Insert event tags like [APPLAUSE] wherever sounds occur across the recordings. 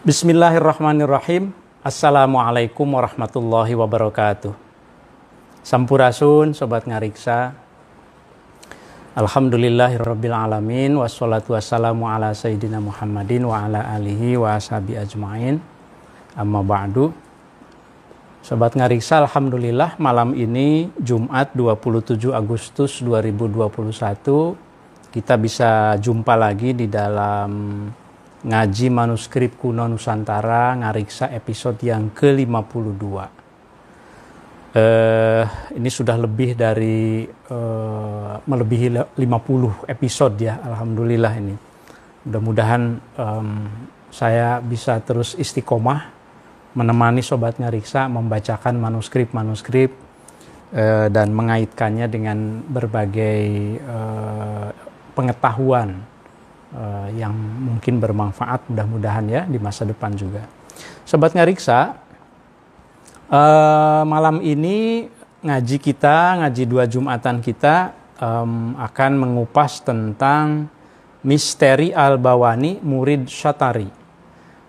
Bismillahirrahmanirrahim. Assalamualaikum warahmatullahi wabarakatuh. Sampurasun sobat ngariksa. Alhamdulillahirabbil alamin wassalatu wassalamu ala sayyidina Muhammadin wa ala alihi wa ashabi ajmain. Amma ba'du. Sobat ngariksa, alhamdulillah malam ini Jumat 27 Agustus 2021 kita bisa jumpa lagi di dalam ngaji manuskrip kuno Nusantara ngariksa episode yang ke-52. Uh, eh, ini sudah lebih dari uh, melebihi 50 episode ya, alhamdulillah ini. Mudah-mudahan um, saya bisa terus istiqomah menemani sobat ngariksa membacakan manuskrip-manuskrip eh, dan mengaitkannya dengan berbagai uh, pengetahuan uh, yang mungkin bermanfaat mudah-mudahan ya di masa depan juga. Sobat Ngariksa, uh, eh, malam ini ngaji kita, ngaji dua Jumatan kita um, akan mengupas tentang misteri Al-Bawani murid Syatari.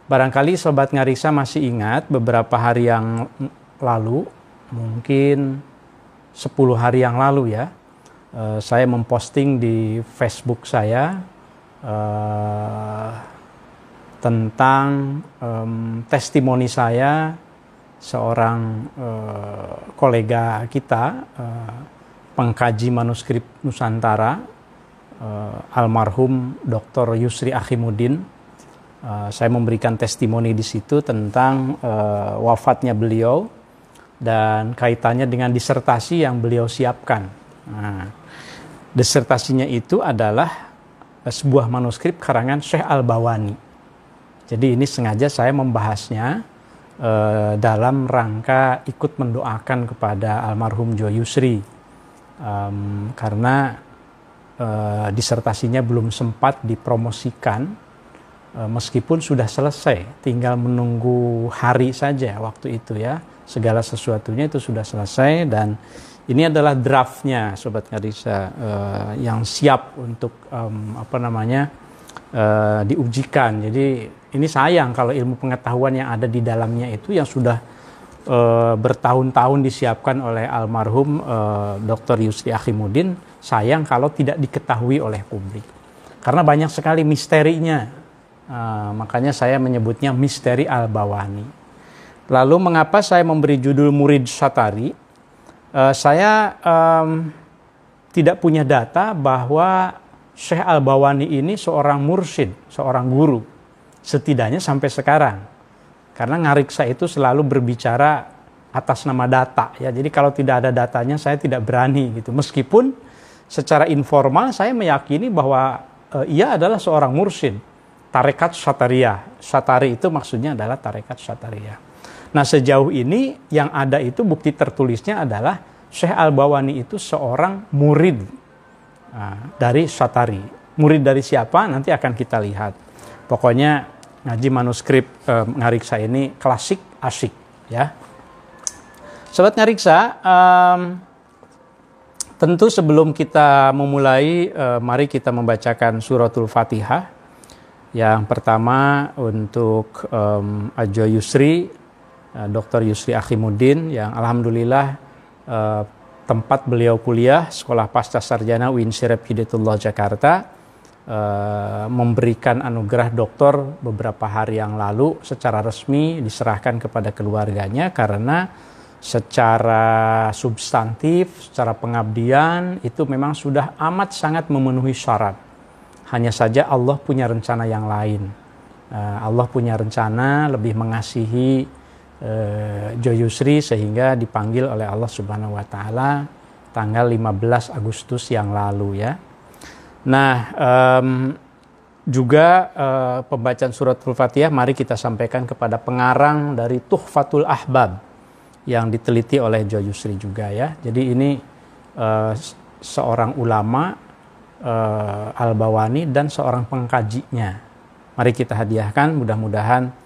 Barangkali Sobat Ngariksa masih ingat beberapa hari yang lalu, mungkin 10 hari yang lalu ya, eh, saya memposting di Facebook saya Eh, tentang um, testimoni saya seorang uh, kolega kita uh, pengkaji manuskrip Nusantara uh, almarhum Dr. Yusri Akhimuddin uh, saya memberikan testimoni di situ tentang uh, wafatnya beliau dan kaitannya dengan disertasi yang beliau siapkan nah, disertasinya itu adalah Eh, sebuah manuskrip karangan Syekh Al-Bawani. Jadi ini sengaja saya membahasnya eh, dalam rangka ikut mendoakan kepada almarhum Jo Yusri um, karena uh, disertasinya belum sempat dipromosikan uh, meskipun sudah selesai tinggal menunggu hari saja waktu itu ya segala sesuatunya itu sudah selesai dan ini adalah draftnya, Sobat Ngarisa, uh, yang siap untuk um, apa namanya uh, diujikan. Jadi ini sayang kalau ilmu pengetahuan yang ada di dalamnya itu yang sudah uh, bertahun-tahun disiapkan oleh almarhum uh, Dr. Yusri Akhimuddin, sayang kalau tidak diketahui oleh publik. Karena banyak sekali misterinya, uh, makanya saya menyebutnya misteri Al-Bawani. Lalu mengapa saya memberi judul Murid Satari? Eh, saya um, tidak punya data bahwa Syekh Al-Bawani ini seorang mursyid, seorang guru. Setidaknya sampai sekarang. Karena ngariksa itu selalu berbicara atas nama data ya. Jadi kalau tidak ada datanya saya tidak berani gitu. Meskipun secara informal saya meyakini bahwa e, ia adalah seorang mursyid. Tarekat Sataria. Satari itu maksudnya adalah tarekat Sataria. Nah sejauh ini yang ada itu bukti tertulisnya adalah Syekh Al-Bawani itu seorang murid nah, dari Satari. Murid dari siapa nanti akan kita lihat. Pokoknya ngaji manuskrip eh, ngariksa ini klasik asik ya. Sobat ngariksa, um, tentu sebelum kita memulai, eh, mari kita membacakan suratul fatihah. Yang pertama untuk um, Ajo Yusri Eh, Dr. Yusri Akhimuddin yang alhamdulillah eh, tempat beliau kuliah Sekolah Pasca Sarjana UIN Sirep Hidayatullah Jakarta eh, memberikan anugerah doktor beberapa hari yang lalu secara resmi diserahkan kepada keluarganya karena secara substantif, secara pengabdian itu memang sudah amat sangat memenuhi syarat. Hanya saja Allah punya rencana yang lain. Allah punya rencana lebih mengasihi Eh, Joyusri sehingga dipanggil oleh Allah Subhanahu wa taala tanggal 15 Agustus yang lalu ya. Nah, um, juga uh, pembacaan surat Al-Fatihah mari kita sampaikan kepada pengarang dari Tuhfatul Ahbab yang diteliti oleh Joyusri juga ya. Jadi ini uh, seorang ulama uh, Al-Bawani dan seorang pengkajinya. Mari kita hadiahkan mudah-mudahan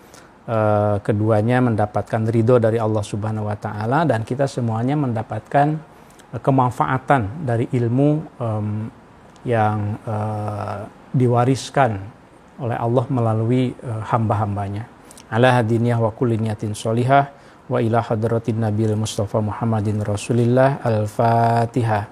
Eh, keduanya mendapatkan ridho dari Allah Subhanahu wa taala dan kita semuanya mendapatkan uh, kemanfaatan dari ilmu um, yang uh, diwariskan oleh Allah melalui uh, hamba-hambanya. Ala hadiniyah wa kuliniyatin solihah wa ila hadratin nabil mustafa Muhammadin Rasulillah al-Fatihah.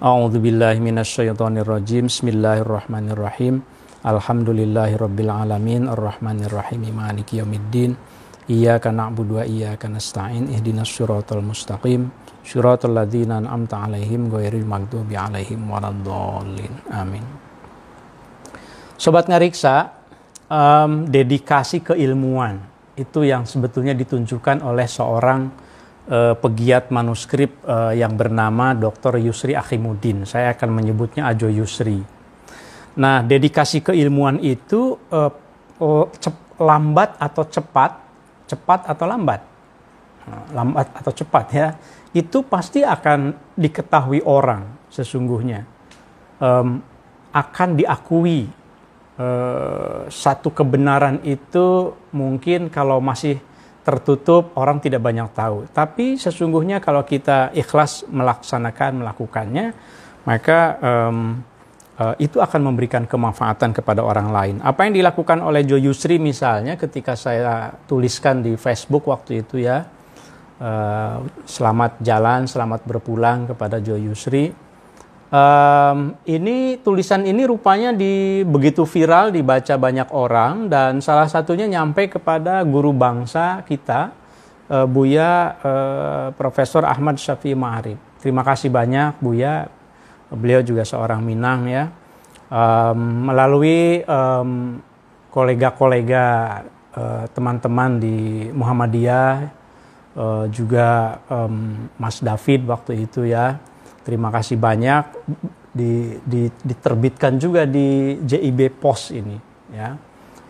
A'udzu billahi minasy syaithanir rajim. Bismillahirrahmanirrahim. Alhamdulillahirrabbilalamin ar arrahmanir maliki Yawmiddin Iyaka na'budu wa iyaka nasta'in ihdinas siratal mustaqim siratal ladhinan amta 'alaihim ghairil magdubi 'alaihim waladdallin amin Sobat ngariksa um, dedikasi keilmuan itu yang sebetulnya ditunjukkan oleh seorang uh, pegiat manuskrip uh, yang bernama Dr. Yusri Akhimuddin. Saya akan menyebutnya Ajo Yusri Nah, dedikasi keilmuan itu uh, cep, lambat atau cepat, cepat atau lambat, nah, lambat atau cepat ya, itu pasti akan diketahui orang sesungguhnya, um, akan diakui uh, satu kebenaran itu mungkin kalau masih tertutup orang tidak banyak tahu, tapi sesungguhnya kalau kita ikhlas melaksanakan melakukannya, maka um, Eh, itu akan memberikan kemanfaatan kepada orang lain. Apa yang dilakukan oleh Jo Yusri misalnya ketika saya tuliskan di Facebook waktu itu ya, eh, selamat jalan, selamat berpulang kepada Jo Yusri. Um, ini tulisan ini rupanya di, begitu viral dibaca banyak orang dan salah satunya nyampe kepada guru bangsa kita uh, Buya uh, Profesor Ahmad Syafi Ma'arif. Terima kasih banyak Buya beliau juga seorang Minang ya. Um, melalui um, kolega-kolega teman eh, teman-teman di Muhammadiyah uh, juga um, Mas David waktu itu ya. Terima kasih banyak di, di, diterbitkan juga di JIB Pos ini ya.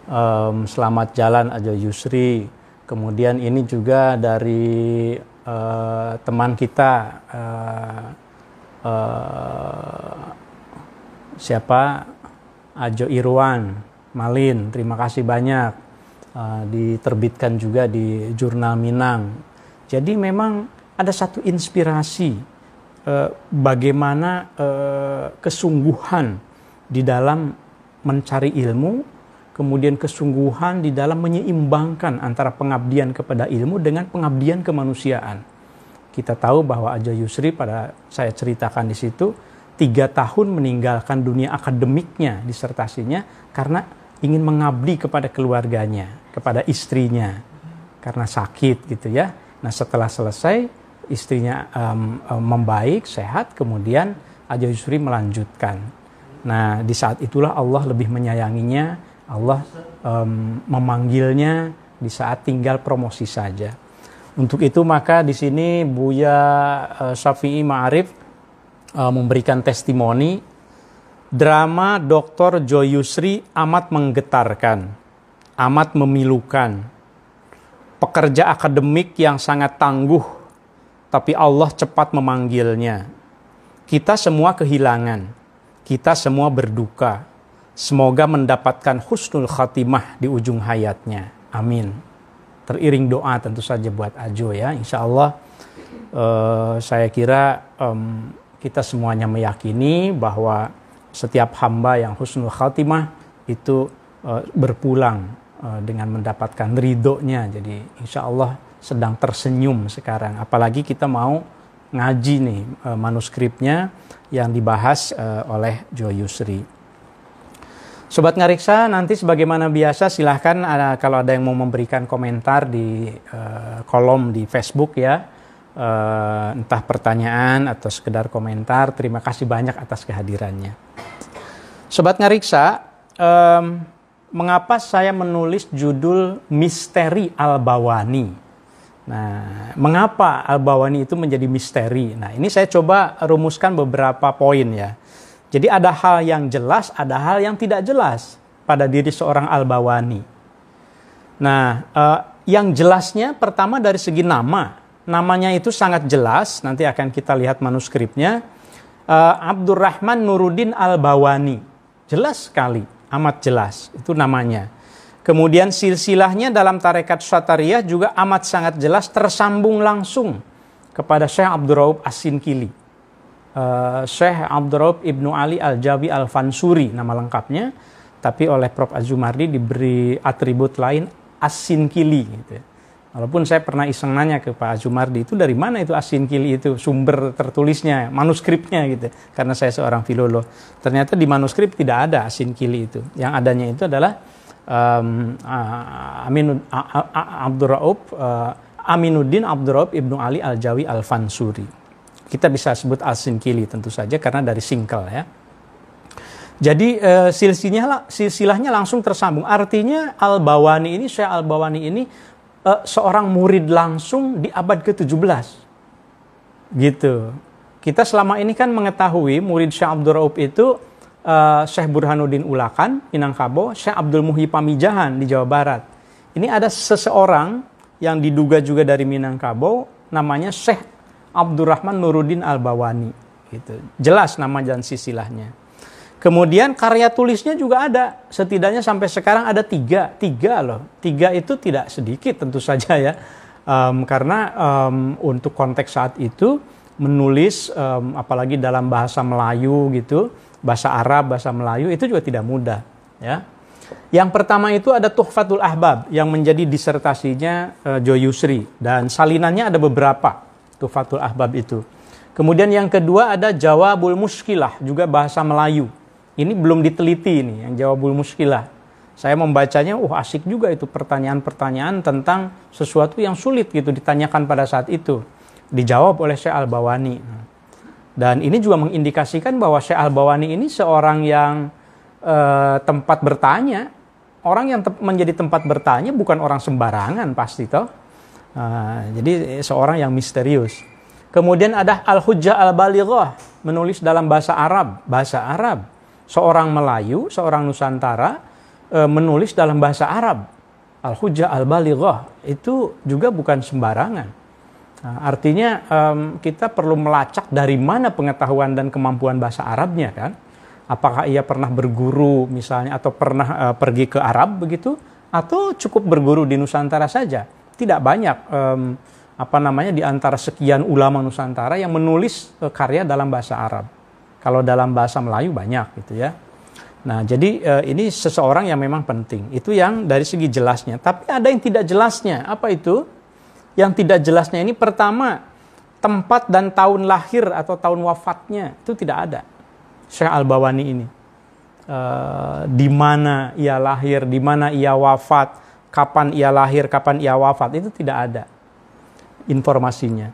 Um, Selamat Jalan Aja Yusri. Kemudian ini juga dari uh, teman kita uh, Eh, siapa Ajo Irwan Malin terima kasih banyak uh, diterbitkan juga di jurnal Minang jadi memang ada satu inspirasi uh, bagaimana uh, kesungguhan di dalam mencari ilmu kemudian kesungguhan di dalam menyeimbangkan antara pengabdian kepada ilmu dengan pengabdian kemanusiaan kita tahu bahwa Aja Yusri pada saya ceritakan di situ tiga tahun meninggalkan dunia akademiknya disertasinya karena ingin mengabdi kepada keluarganya kepada istrinya karena sakit gitu ya nah setelah selesai istrinya um, um, membaik sehat kemudian Aja Yusri melanjutkan nah di saat itulah Allah lebih menyayanginya Allah um, memanggilnya di saat tinggal promosi saja untuk itu maka di sini Buya uh, Syafi'i Ma'arif eh, memberikan testimoni drama Dr. Joyusri amat menggetarkan, amat memilukan. Pekerja akademik yang sangat tangguh tapi Allah cepat memanggilnya. Kita semua kehilangan, kita semua berduka. Semoga mendapatkan husnul khatimah di ujung hayatnya. Amin teriring doa tentu saja buat Ajo ya. Insya Allah eh, saya kira um, kita semuanya meyakini bahwa setiap hamba yang husnul khatimah itu uh, berpulang uh, dengan mendapatkan ridhonya. Jadi insya Allah sedang tersenyum sekarang. Apalagi kita mau ngaji nih uh, manuskripnya yang dibahas uh, oleh Jo Yusri. Sobat Ngariksa, nanti sebagaimana biasa silahkan ada, eh, kalau ada yang mau memberikan komentar di uh, kolom di Facebook ya. Uh, entah pertanyaan atau sekedar komentar, terima kasih banyak atas kehadirannya. Sobat Ngariksa, um, mengapa saya menulis judul Misteri Al-Bawani? Nah, mengapa Al-Bawani itu menjadi misteri? Nah, ini saya coba rumuskan beberapa poin ya jadi ada hal yang jelas, ada hal yang tidak jelas pada diri seorang Albawani. Nah, eh, yang jelasnya pertama dari segi nama. Namanya itu sangat jelas, nanti akan kita lihat manuskripnya. Eh, Abdurrahman Nuruddin Albawani. Jelas sekali, amat jelas, itu namanya. Kemudian silsilahnya dalam tarekat Suatariyah juga amat sangat jelas tersambung langsung kepada Syekh Asin Kili uh, Syekh Abdurrahman Ibnu Ali Al-Jawi Al-Fansuri nama lengkapnya tapi oleh Prof Azumardi diberi atribut lain Kili gitu ya. Walaupun saya pernah iseng nanya ke Pak Azumardi itu dari mana itu asin kili itu sumber tertulisnya, manuskripnya gitu. Ya. Karena saya seorang filolog. Ternyata di manuskrip tidak ada asin kili itu. Yang adanya itu adalah um, uh, eh, Amin uh, uh, Abdurrahman uh, eh, Aminuddin Abdurrahman Ibnu Ali Al-Jawi Al-Fansuri kita bisa sebut asin kili tentu saja karena dari singkel ya. Jadi eh, silsilahnya, silsilahnya langsung tersambung. Artinya Al-Bawani ini, Syekh Al-Bawani ini eh, seorang murid langsung di abad ke-17. Gitu. Kita selama ini kan mengetahui murid Syekh Abdul Rauf itu uh, Syekh Burhanuddin Ulakan, Minangkabau, Syekh Abdul Muhi Pamijahan di Jawa Barat. Ini ada seseorang yang diduga juga dari Minangkabau, namanya Syekh Abdurrahman Nuruddin Al-Bawani gitu. Jelas nama dan sisilahnya. Kemudian karya tulisnya juga ada, setidaknya sampai sekarang ada tiga, tiga loh. Tiga itu tidak sedikit tentu saja ya, um, karena um, untuk konteks saat itu menulis, um, apalagi dalam bahasa Melayu gitu, bahasa Arab, bahasa Melayu itu juga tidak mudah ya. Yang pertama itu ada Tuhfatul Ahbab yang menjadi disertasinya uh, eh, Jo dan salinannya ada beberapa Tufatul Ahbab itu. Kemudian yang kedua ada Jawabul Muskilah, juga bahasa Melayu. Ini belum diteliti ini, yang Jawabul Muskilah. Saya membacanya, uh asik juga itu pertanyaan-pertanyaan tentang sesuatu yang sulit gitu ditanyakan pada saat itu. Dijawab oleh Syekh Al-Bawani. Dan ini juga mengindikasikan bahwa Syekh Al-Bawani ini seorang yang eh, tempat bertanya. Orang yang te menjadi tempat bertanya bukan orang sembarangan pasti toh Ah, jadi eh, seorang yang misterius. Kemudian ada Al-Hujjah Al-Balighah, menulis dalam bahasa Arab, bahasa Arab. Seorang Melayu, seorang Nusantara e, menulis dalam bahasa Arab. Al-Hujjah Al-Balighah itu juga bukan sembarangan. Nah, artinya um, kita perlu melacak dari mana pengetahuan dan kemampuan bahasa Arabnya kan. Apakah ia pernah berguru misalnya atau pernah uh, pergi ke Arab begitu atau cukup berguru di Nusantara saja tidak banyak um, apa namanya di antara sekian ulama Nusantara yang menulis uh, karya dalam bahasa Arab. Kalau dalam bahasa Melayu banyak gitu ya. Nah, jadi uh, ini seseorang yang memang penting. Itu yang dari segi jelasnya. Tapi ada yang tidak jelasnya. Apa itu? Yang tidak jelasnya ini pertama tempat dan tahun lahir atau tahun wafatnya itu tidak ada. Syekh Al-Bawani ini. Uh, di mana ia lahir, di mana ia wafat, kapan ia lahir, kapan ia wafat, itu tidak ada informasinya.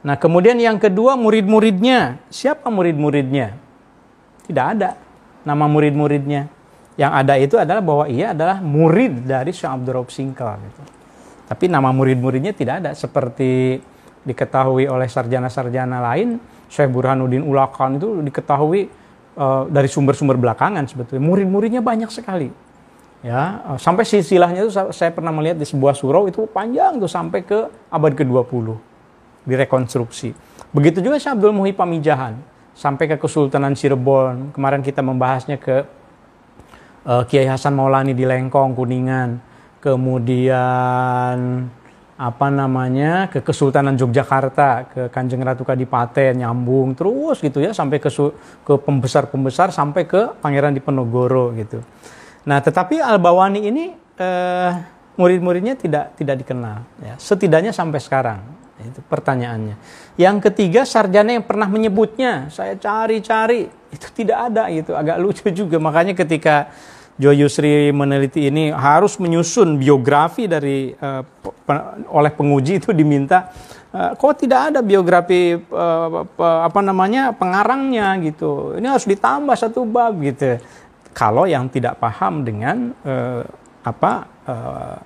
Nah, kemudian yang kedua murid-muridnya. Siapa murid-muridnya? Tidak ada nama murid-muridnya. Yang ada itu adalah bahwa ia adalah murid dari Syekh Abdul Rauf Singkal gitu. Tapi nama murid-muridnya tidak ada seperti diketahui oleh sarjana-sarjana lain, Syekh Burhanuddin Ulakan itu diketahui uh, dari sumber-sumber belakangan sebetulnya. Murid-muridnya banyak sekali Ya, eh, sampai silsilahnya itu saya pernah melihat di sebuah surau itu panjang tuh sampai ke abad ke-20 direkonstruksi. Begitu juga Syekh Abdul Muhi Pamijahan sampai ke Kesultanan Cirebon. Kemarin kita membahasnya ke uh, Kiai Hasan Maulani di Lengkong, Kuningan. Kemudian apa namanya ke Kesultanan Yogyakarta, ke Kanjeng Ratu Kadipaten, nyambung terus gitu ya sampai ke ke pembesar-pembesar sampai ke Pangeran Diponegoro gitu. Nah, tetapi Al-Bawani ini eh, murid-muridnya tidak tidak dikenal, ya. setidaknya sampai sekarang. Itu pertanyaannya. Yang ketiga sarjana yang pernah menyebutnya, saya cari-cari itu tidak ada gitu, agak lucu juga. Makanya ketika Jo Yusri meneliti ini harus menyusun biografi dari uh, pe, oleh penguji itu diminta uh, kok tidak ada biografi uh, apa namanya pengarangnya gitu. Ini harus ditambah satu bab gitu kalau yang tidak paham dengan uh, apa uh,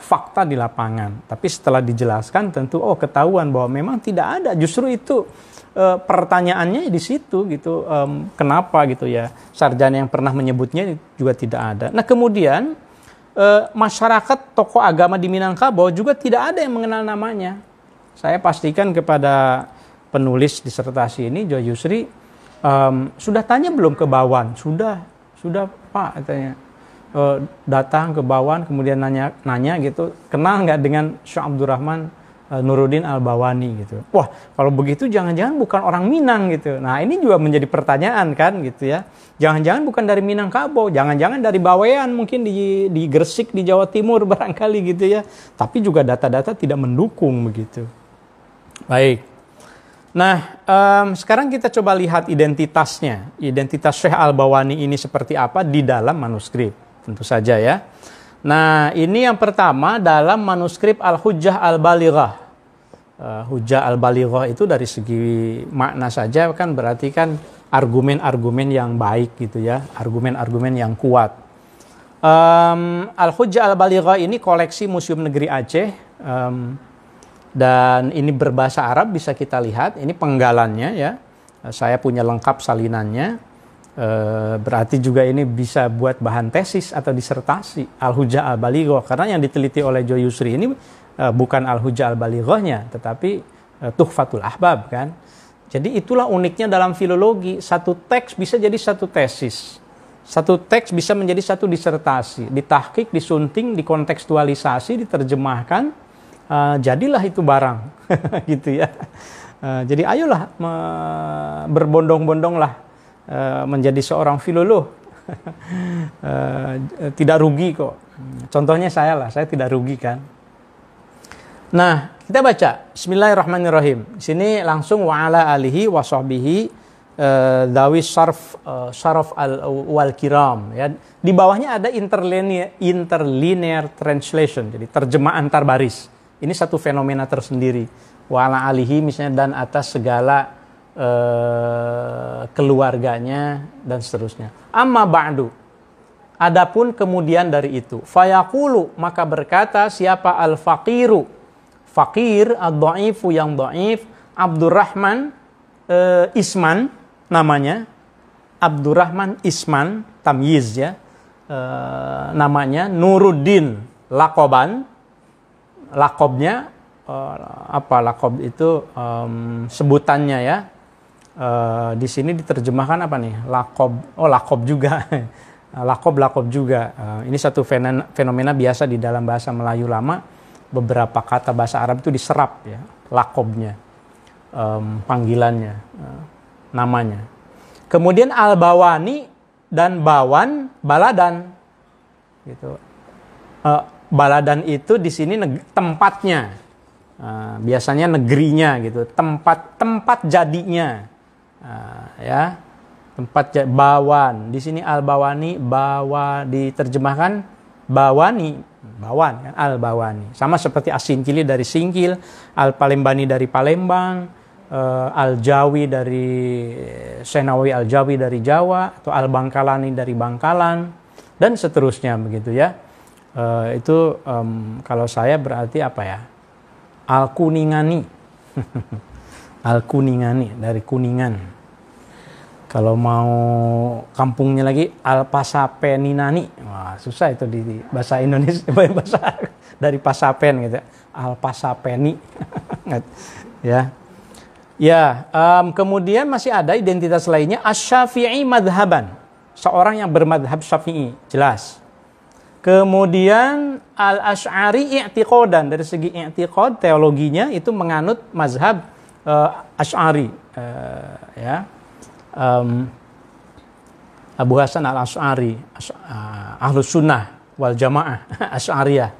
fakta di lapangan. Tapi setelah dijelaskan tentu oh ketahuan bahwa memang tidak ada. Justru itu eh, pertanyaannya di situ gitu. kenapa gitu ya? Sarjana yang pernah menyebutnya juga tidak ada. Nah, kemudian masyarakat tokoh agama di Minangkabau juga tidak ada yang mengenal namanya. Saya pastikan kepada penulis disertasi ini Jo Yusri um, sudah tanya belum ke Bawan? Sudah sudah pak katanya e, datang ke Bawan kemudian nanya nanya gitu kenal nggak dengan Syekh Abdurrahman e, Nuruddin Al Bawani gitu wah kalau begitu jangan-jangan bukan orang Minang gitu nah ini juga menjadi pertanyaan kan gitu ya jangan-jangan bukan dari Minang Minangkabau jangan-jangan dari Bawean mungkin di di Gresik di Jawa Timur [LAUGHS] barangkali gitu ya tapi juga data-data tidak mendukung begitu baik Nah, um, sekarang kita coba lihat identitasnya. Identitas Syekh Al-Bawani ini seperti apa di dalam manuskrip. Tentu saja ya. Nah, ini yang pertama dalam manuskrip Al-Hujjah Al-Balighah. Uh, eh, Hujjah Al-Balighah itu dari segi makna saja kan berarti kan argumen-argumen yang baik gitu ya. Argumen-argumen yang kuat. Um, Al-Hujjah Al-Balighah ini koleksi Museum Negeri Aceh. Um, dan ini berbahasa Arab bisa kita lihat ini penggalannya ya saya punya lengkap salinannya eh, berarti juga ini bisa buat bahan tesis atau disertasi al hujjah al-balighoh karena yang diteliti oleh Jo Yusri ini eh, bukan al hujjah al-balighohnya tetapi eh, tuhfatul ahbab kan jadi itulah uniknya dalam filologi satu teks bisa jadi satu tesis satu teks bisa menjadi satu disertasi ditahkik disunting dikontekstualisasi diterjemahkan uh, jadilah itu barang [LAUGHS] gitu ya. Uh, jadi ayolah berbondong-bondonglah uh, menjadi seorang filulu uh, [LAUGHS] tidak rugi kok. Contohnya saya lah, saya tidak rugi kan. Nah, kita baca Bismillahirrahmanirrahim. Sini langsung wa'ala alihi wa dawi sarf al wal kiram ya. Di bawahnya ada interlinear interlinear translation, jadi terjemahan antar baris. Ini satu fenomena tersendiri. Wala alihi misalnya dan atas segala eh, keluarganya dan seterusnya. Amma ba'du. Adapun kemudian dari itu, fayaqulu maka berkata siapa al-faqiru? Fakir ad-dha'ifu yang dhaif, Abdurrahman eh, Isman namanya. Abdurrahman Isman Tamyiz ya. Eh, namanya Nuruddin Lakoban lakobnya uh, apa lakob itu um, sebutannya ya. Uh, di sini diterjemahkan apa nih? Lakob. Oh, lakob juga. lakob-lakob [LAUGHS] juga. Uh, ini satu fenomena biasa di dalam bahasa Melayu lama. Beberapa kata bahasa Arab itu diserap ya, lakobnya, um, panggilannya, uh, namanya. Kemudian al-bawani dan bawan baladan. Gitu. Uh, Baladan itu di sini tempatnya, uh, biasanya negerinya gitu, tempat tempat jadinya, uh, ya tempat bawan. Di sini al bawani bawa diterjemahkan bawani bawan kan al bawani sama seperti kili dari singkil al palembani dari palembang uh, eh, al jawi dari eh, senawi al jawi dari jawa atau al bangkalani dari bangkalan dan seterusnya begitu ya Uh, itu um, kalau saya berarti apa ya? Al Kuningani. [LAUGHS] Al Kuningani dari Kuningan. Kalau mau kampungnya lagi Al Pasapeninani. Wah, susah itu di bahasa Indonesia [LAUGHS] bahasa dari Pasapen gitu. Ya. Al Pasapeni. [LAUGHS] ya. Ya, um, kemudian masih ada identitas lainnya asy-Syafi'i madhaban. Seorang yang bermadhab Syafi'i, jelas Kemudian Al-Ash'ari i'tiqodan dari segi i'tiqod teologinya itu menganut mazhab uh, Ash'ari uh, ya. Um, Abu Hasan Al-Ash'ari as uh, eh, Ahlus Sunnah wal Jamaah [LAUGHS] Ash'ariyah.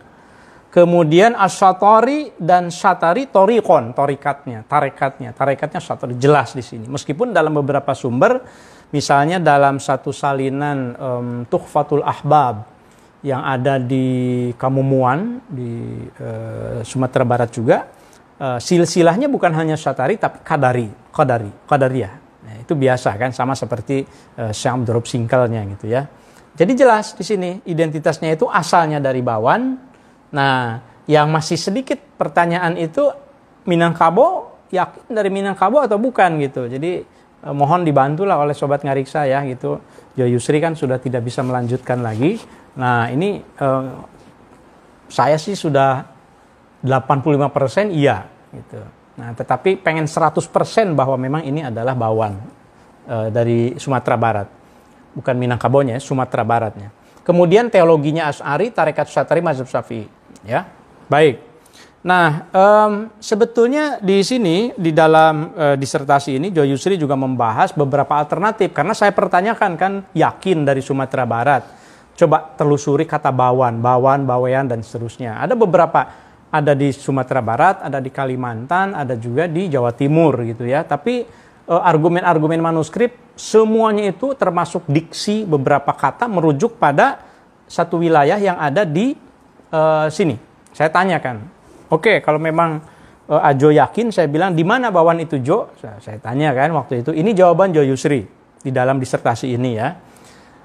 Kemudian Asyatari dan Syatari Torikon, torikatnya, tarekatnya. Tarekatnya satori jelas di sini. Meskipun dalam beberapa sumber, misalnya dalam satu salinan um, Tuhfatul Ahbab, yang ada di Kamumuan di uh, Sumatera Barat juga uh, silsilahnya bukan hanya Satari tapi Kadari, Kadari, Kadaria Nah, itu biasa kan sama seperti uh, Syam drop singkalnya gitu ya. Jadi jelas di sini identitasnya itu asalnya dari Bawan. Nah, yang masih sedikit pertanyaan itu Minangkabau yakin dari Minangkabau atau bukan gitu. Jadi mohon dibantulah oleh sobat ngariksa ya gitu. Jo Yusri kan sudah tidak bisa melanjutkan lagi. Nah ini eh, saya sih sudah 85% iya gitu. Nah tetapi pengen 100% bahwa memang ini adalah bawan eh, dari Sumatera Barat. Bukan Minangkabonya, Sumatera Baratnya. Kemudian teologinya As'ari, Tarekat Syatari, Mazhab Syafi'i. Ya, baik. Nah, um, sebetulnya di sini di dalam uh, disertasi ini Joyusri Yusri juga membahas beberapa alternatif karena saya pertanyakan kan yakin dari Sumatera Barat Coba telusuri kata bawan, bawan, bawean, dan seterusnya. Ada beberapa, ada di Sumatera Barat, ada di Kalimantan, ada juga di Jawa Timur gitu ya. Tapi eh, argumen-argumen manuskrip semuanya itu termasuk diksi beberapa kata merujuk pada satu wilayah yang ada di uh, sini. Saya tanyakan, oke okay, kalau memang uh, Ajo yakin, saya bilang di mana bawan itu Jo? Saya, nah, saya tanya kan waktu itu. Ini jawaban Jo Yusri di dalam disertasi ini ya.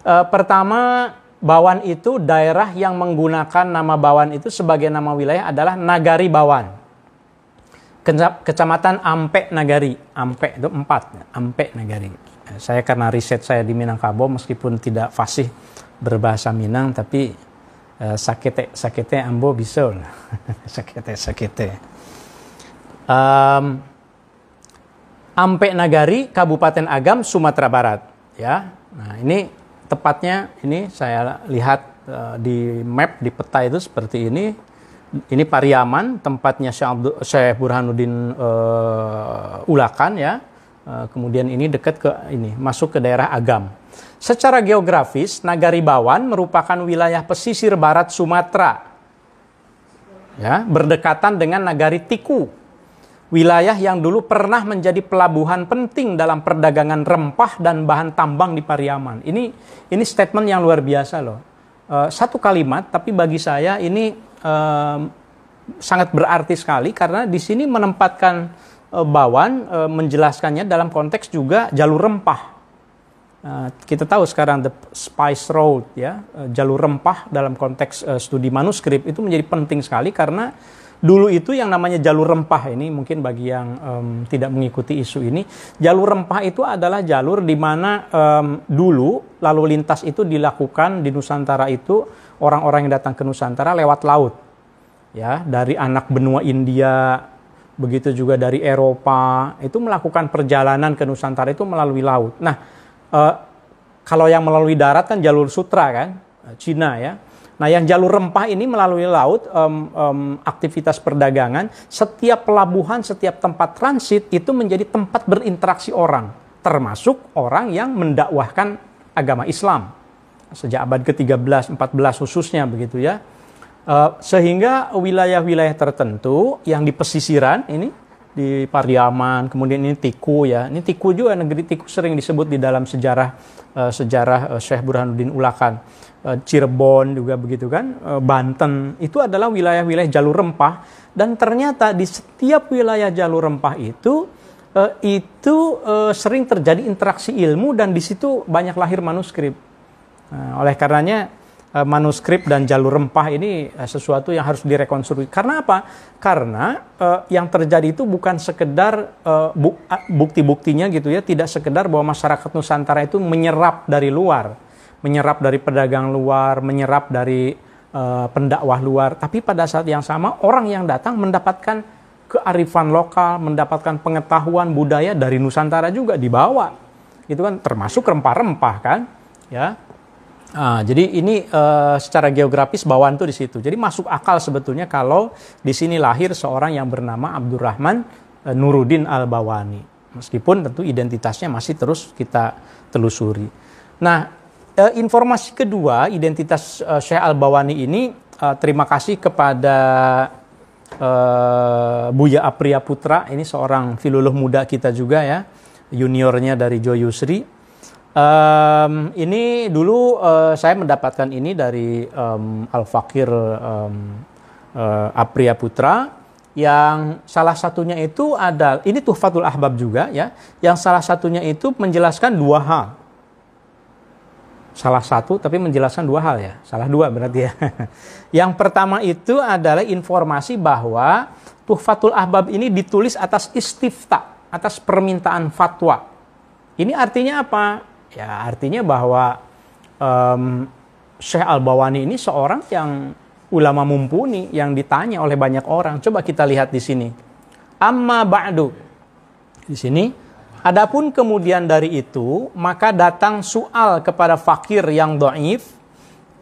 Uh, pertama Bawan itu daerah yang menggunakan nama Bawan itu sebagai nama wilayah adalah Nagari Bawan. Kecamatan Ampe Nagari, Ampe itu empat, Ampe Nagari. Saya karena riset saya di Minangkabau meskipun tidak fasih berbahasa Minang tapi eh, sakete sakete ambo bisa [LAUGHS] sakete sakete. Um, Ampe Nagari, Kabupaten Agam, Sumatera Barat. Ya, nah ini tepatnya ini saya lihat eh, di map di peta itu seperti ini. Ini Pariaman, tempatnya Syekh Burhanuddin uh, Ulakan ya. Uh, kemudian ini dekat ke ini, masuk ke daerah Agam. Secara geografis, Nagari Bawan merupakan wilayah pesisir barat Sumatera. Ya, berdekatan dengan Nagari Tiku wilayah yang dulu pernah menjadi pelabuhan penting dalam perdagangan rempah dan bahan tambang di Pariaman. Ini ini statement yang luar biasa loh. Uh, satu kalimat, tapi bagi saya ini uh, sangat berarti sekali karena di sini menempatkan uh, Bawan uh, menjelaskannya dalam konteks juga jalur rempah. Uh, kita tahu sekarang the Spice Road ya, uh, jalur rempah dalam konteks uh, studi manuskrip itu menjadi penting sekali karena Dulu itu yang namanya jalur rempah ini mungkin bagi yang um, tidak mengikuti isu ini, jalur rempah itu adalah jalur di mana um, dulu lalu lintas itu dilakukan di Nusantara itu orang-orang yang datang ke Nusantara lewat laut. Ya, dari anak benua India, begitu juga dari Eropa, itu melakukan perjalanan ke Nusantara itu melalui laut. Nah, uh, kalau yang melalui darat kan jalur sutra kan, Cina ya. Nah, yang jalur rempah ini melalui laut, um, um, aktivitas perdagangan, setiap pelabuhan, setiap tempat transit itu menjadi tempat berinteraksi orang, termasuk orang yang mendakwahkan agama Islam sejak abad ke-13, 14 khususnya begitu ya. Uh, sehingga wilayah-wilayah tertentu yang di pesisiran ini di Pariaman, kemudian ini Tiku ya. Ini Tiku juga negeri Tiku sering disebut di dalam sejarah uh, sejarah uh, Syekh Burhanuddin Ulakan. Uh, Cirebon juga begitu kan, uh, Banten itu adalah wilayah-wilayah jalur rempah dan ternyata di setiap wilayah jalur rempah itu uh, itu uh, sering terjadi interaksi ilmu dan di situ banyak lahir manuskrip. Nah, oleh karenanya Eh, manuskrip dan jalur rempah ini eh, sesuatu yang harus direkonstruksi. Karena apa? Karena uh, yang terjadi itu bukan sekedar uh, bukti-buktinya gitu ya, tidak sekedar bahwa masyarakat Nusantara itu menyerap dari luar, menyerap dari pedagang luar, menyerap dari uh, pendakwah luar, tapi pada saat yang sama orang yang datang mendapatkan kearifan lokal, mendapatkan pengetahuan budaya dari Nusantara juga dibawa. Itu kan termasuk rempah-rempah kan? Ya, Nah, jadi ini uh, secara geografis bawaan tuh di situ. Jadi masuk akal sebetulnya kalau di sini lahir seorang yang bernama Abdurrahman uh, eh, Nuruddin Al-Bawani. Meskipun tentu identitasnya masih terus kita telusuri. Nah, uh, informasi kedua identitas uh, Syekh Al-Bawani ini uh, terima kasih kepada uh, Buya Apria Putra, ini seorang filolog muda kita juga ya, juniornya dari Joyusri. Yusri Um, ini dulu uh, saya mendapatkan ini dari um, Al Fakir um, uh, eh, Apriya Putra yang salah satunya itu ada ini Tuhfatul Ahbab juga ya, yang salah satunya itu menjelaskan dua hal. Salah satu tapi menjelaskan dua hal ya, salah dua berarti ya. [LAUGHS] yang pertama itu adalah informasi bahwa Tuhfatul Ahbab ini ditulis atas istifta, atas permintaan fatwa. Ini artinya apa? Ya artinya bahwa um, Syekh Al-Bawani ini seorang yang ulama mumpuni yang ditanya oleh banyak orang. Coba kita lihat di sini. Amma ba'du. Di sini adapun kemudian dari itu maka datang soal kepada fakir yang doif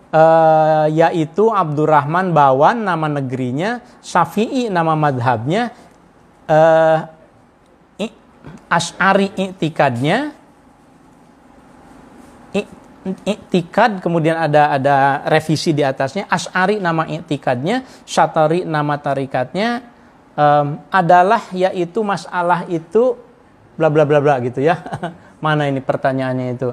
Uh, yaitu Abdurrahman Bawan nama negerinya, Syafi'i nama madhabnya, uh, eh, Ash'ari itikadnya, iktikad, kemudian ada ada revisi di atasnya. asari nama iktikadnya, Syatari nama tarikatnya um, adalah yaitu masalah itu bla bla bla bla gitu ya. [LAUGHS] Mana ini pertanyaannya itu?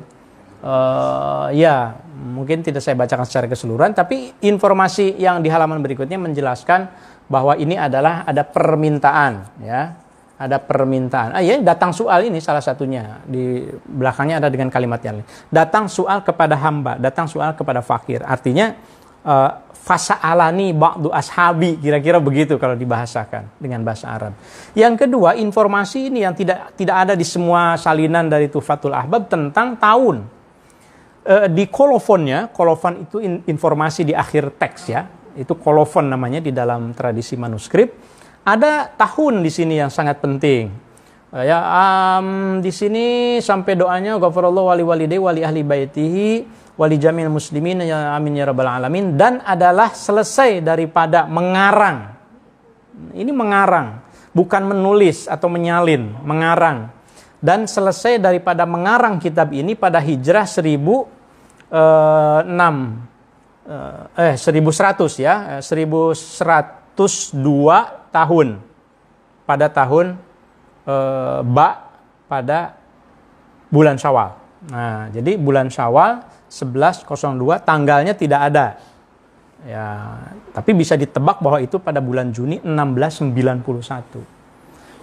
Uh, ya, mungkin tidak saya bacakan secara keseluruhan, tapi informasi yang di halaman berikutnya menjelaskan bahwa ini adalah ada permintaan ya ada permintaan. Ah, ya, datang soal ini salah satunya di belakangnya ada dengan kalimat yang lain. Datang soal kepada hamba, datang soal kepada fakir. Artinya uh, fasa alani ba'du ashabi kira-kira begitu kalau dibahasakan dengan bahasa Arab. Yang kedua, informasi ini yang tidak tidak ada di semua salinan dari Tufatul Ahbab tentang tahun. Uh, di kolofonnya, kolofon itu in, informasi di akhir teks ya. Itu kolofon namanya di dalam tradisi manuskrip ada tahun di sini yang sangat penting. Eh, ya, um, di sini sampai doanya ghafarallahu wali walidai wali ahli baitihi wali jamil muslimin ya amin ya rabbal alamin dan adalah selesai daripada mengarang. Ini mengarang, bukan menulis atau menyalin, mengarang. Dan selesai daripada mengarang kitab ini pada hijrah 1006 eh 1100 eh, eh, ya, 1100 102 tahun pada tahun e, eh, Ba pada bulan Syawal. Nah, jadi bulan Syawal 1102 tanggalnya tidak ada. Ya, tapi bisa ditebak bahwa itu pada bulan Juni 1691.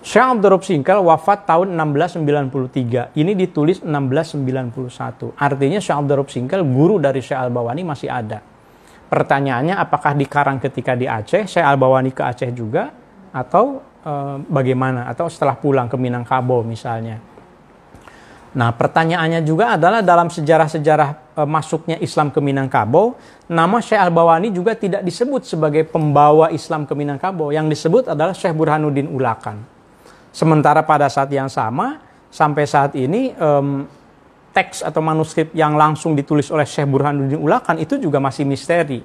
Syekh Abdul Rob Singkal wafat tahun 1693. Ini ditulis 1691. Artinya Syekh Abdul Rob Singkal guru dari Syekh Al-Bawani masih ada pertanyaannya apakah di Karang ketika di Aceh, saya albawani ke Aceh juga, atau e, bagaimana, atau setelah pulang ke Minangkabau misalnya. Nah pertanyaannya juga adalah dalam sejarah-sejarah e, masuknya Islam ke Minangkabau, nama Syekh Al-Bawani juga tidak disebut sebagai pembawa Islam ke Minangkabau, yang disebut adalah Syekh Burhanuddin Ulakan. Sementara pada saat yang sama, sampai saat ini... E, teks atau manuskrip yang langsung ditulis oleh Syekh Burhanuddin Ulakan itu juga masih misteri.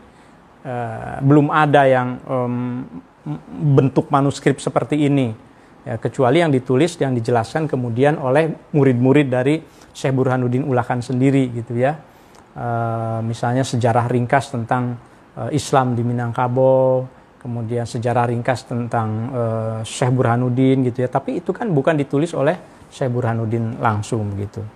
Uh, belum ada yang um, bentuk manuskrip seperti ini. Ya, kecuali yang ditulis dan dijelaskan kemudian oleh murid-murid dari Syekh Burhanuddin Ulakan sendiri gitu ya. Uh, misalnya sejarah ringkas tentang uh, Islam di Minangkabau, kemudian sejarah ringkas tentang uh, Syekh Burhanuddin gitu ya. Tapi itu kan bukan ditulis oleh Syekh Burhanuddin langsung gitu.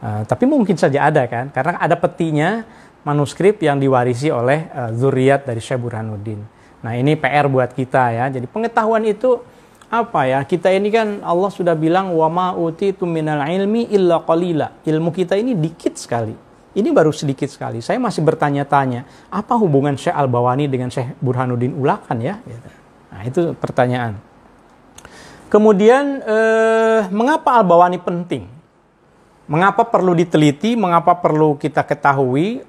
Uh, tapi mungkin saja ada kan, karena ada petinya manuskrip yang diwarisi oleh uh, eh, zuriat dari Syekh Burhanuddin. Nah ini PR buat kita ya. Jadi pengetahuan itu apa ya? Kita ini kan Allah sudah bilang wama uti minal ilmi illa qalila. Ilmu kita ini dikit sekali. Ini baru sedikit sekali. Saya masih bertanya-tanya, apa hubungan Syekh Al-Bawani dengan Syekh Burhanuddin Ulakan ya? Nah, itu pertanyaan. Kemudian eh, mengapa Al-Bawani penting? Mengapa perlu diteliti? Mengapa perlu kita ketahui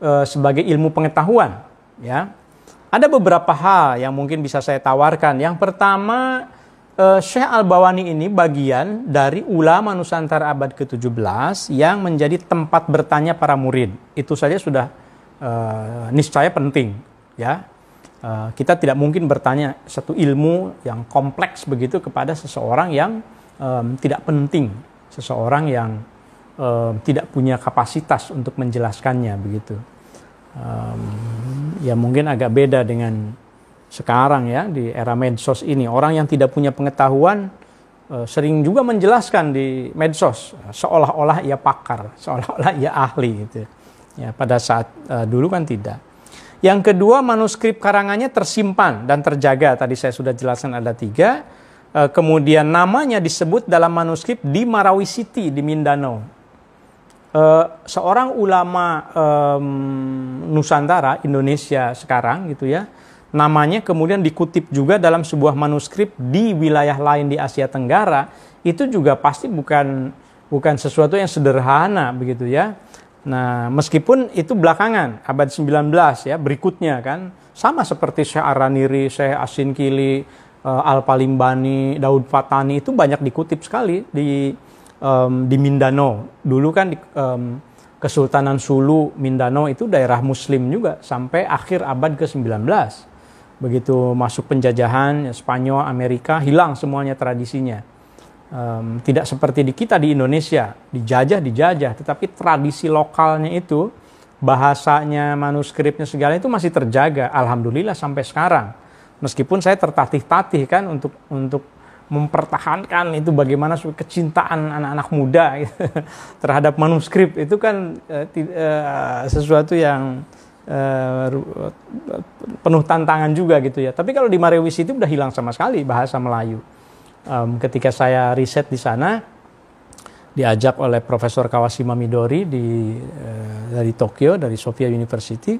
e, sebagai ilmu pengetahuan? Ya, ada beberapa hal yang mungkin bisa saya tawarkan. Yang pertama, e, Syekh Al-Bawani ini bagian dari ulama Nusantara abad ke-17 yang menjadi tempat bertanya para murid. Itu saja sudah e, niscaya penting. Ya, kita tidak mungkin bertanya satu ilmu yang kompleks begitu kepada seseorang yang um, tidak penting, seseorang yang um, tidak punya kapasitas untuk menjelaskannya begitu. Um, ya mungkin agak beda dengan sekarang ya di era medsos ini orang yang tidak punya pengetahuan uh, sering juga menjelaskan di medsos seolah-olah ia pakar, [LAUGHS] seolah-olah ia ahli gitu. Ya pada saat uh, dulu kan tidak. Yang kedua manuskrip karangannya tersimpan dan terjaga. Tadi saya sudah jelaskan ada tiga. Kemudian namanya disebut dalam manuskrip di Marawi City di Mindanao eh, seorang ulama eh, Nusantara Indonesia sekarang gitu ya namanya kemudian dikutip juga dalam sebuah manuskrip di wilayah lain di Asia Tenggara itu juga pasti bukan bukan sesuatu yang sederhana begitu ya nah meskipun itu belakangan abad 19 ya berikutnya kan sama seperti Syekh Araniri Syekh Asin Kili, eh, Al Palimbani Daud Fatani itu banyak dikutip sekali di um, di Mindanao. Dulu kan di um, Kesultanan Sulu Mindanao itu daerah muslim juga sampai akhir abad ke-19. Begitu masuk penjajahan Spanyol, Amerika, hilang semuanya tradisinya. Um, tidak seperti di kita di Indonesia, dijajah dijajah, tetapi tradisi lokalnya itu bahasanya, manuskripnya segala itu masih terjaga alhamdulillah sampai sekarang. Meskipun saya tertatih-tatih kan untuk untuk mempertahankan itu bagaimana kecintaan anak-anak muda [LAUGHS] gitu, terhadap manuskrip itu kan uh, uh, sesuatu yang uh, penuh tantangan juga gitu ya. Tapi kalau di Marewisi itu udah hilang sama sekali bahasa Melayu. Um, ketika saya riset di sana diajak oleh Profesor Kawashima Midori di uh, dari Tokyo dari Sofia University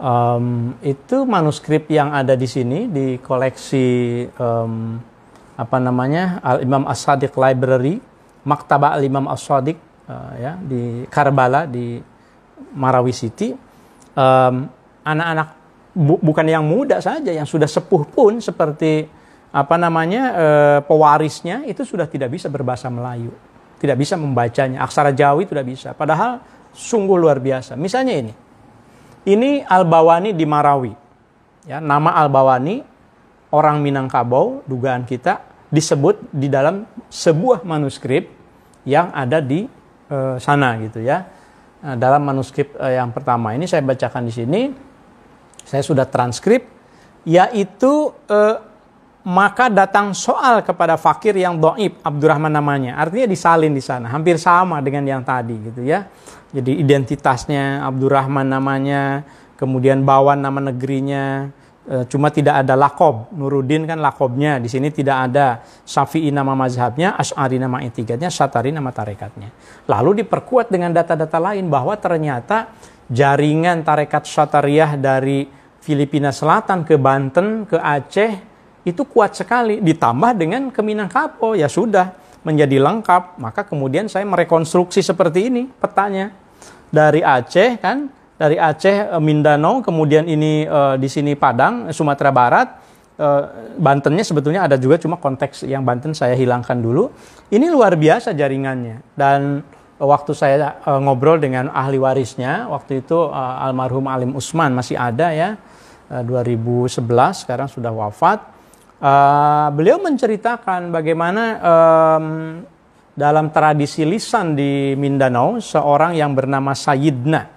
um, itu manuskrip yang ada di sini di koleksi um, apa namanya Al Imam As-Sadiq Library, Maktaba Al Imam As-Sadiq uh, ya di Karbala di Marawi City. anak anak-anak bu, bukan yang muda saja, yang sudah sepuh pun seperti apa namanya uh, pewarisnya itu sudah tidak bisa berbahasa Melayu, tidak bisa membacanya, aksara Jawi tidak bisa. Padahal sungguh luar biasa. Misalnya ini, ini Al Bawani di Marawi, ya nama Al Bawani orang Minangkabau, dugaan kita, disebut di dalam sebuah manuskrip yang ada di e, sana gitu ya. Nah, dalam manuskrip e, yang pertama ini saya bacakan di sini, saya sudah transkrip, yaitu e, maka datang soal kepada fakir yang doib Abdurrahman namanya. Artinya disalin di sana, hampir sama dengan yang tadi gitu ya. Jadi identitasnya Abdurrahman namanya, kemudian Bawan nama negerinya, Eh, cuma tidak ada lakob. Nuruddin kan lakobnya, di sini tidak ada Syafi'i nama mazhabnya, Ash'ari nama etikatnya, Syatari nama tarekatnya. Lalu diperkuat dengan data-data lain bahwa ternyata jaringan tarekat Syatariyah dari Filipina Selatan ke Banten, ke Aceh, itu kuat sekali. Ditambah dengan ke Minangkabau, ya sudah menjadi lengkap. Maka kemudian saya merekonstruksi seperti ini petanya. Dari Aceh kan dari Aceh eh, Mindanao, kemudian ini uh, di sini Padang, Sumatera Barat, uh, Bantennya sebetulnya ada juga cuma konteks yang Banten saya hilangkan dulu. Ini luar biasa jaringannya dan waktu saya uh, ngobrol dengan ahli warisnya waktu itu uh, almarhum Alim Usman masih ada ya uh, 2011 sekarang sudah wafat. Uh, beliau menceritakan bagaimana um, dalam tradisi lisan di Mindanao seorang yang bernama Sayyidna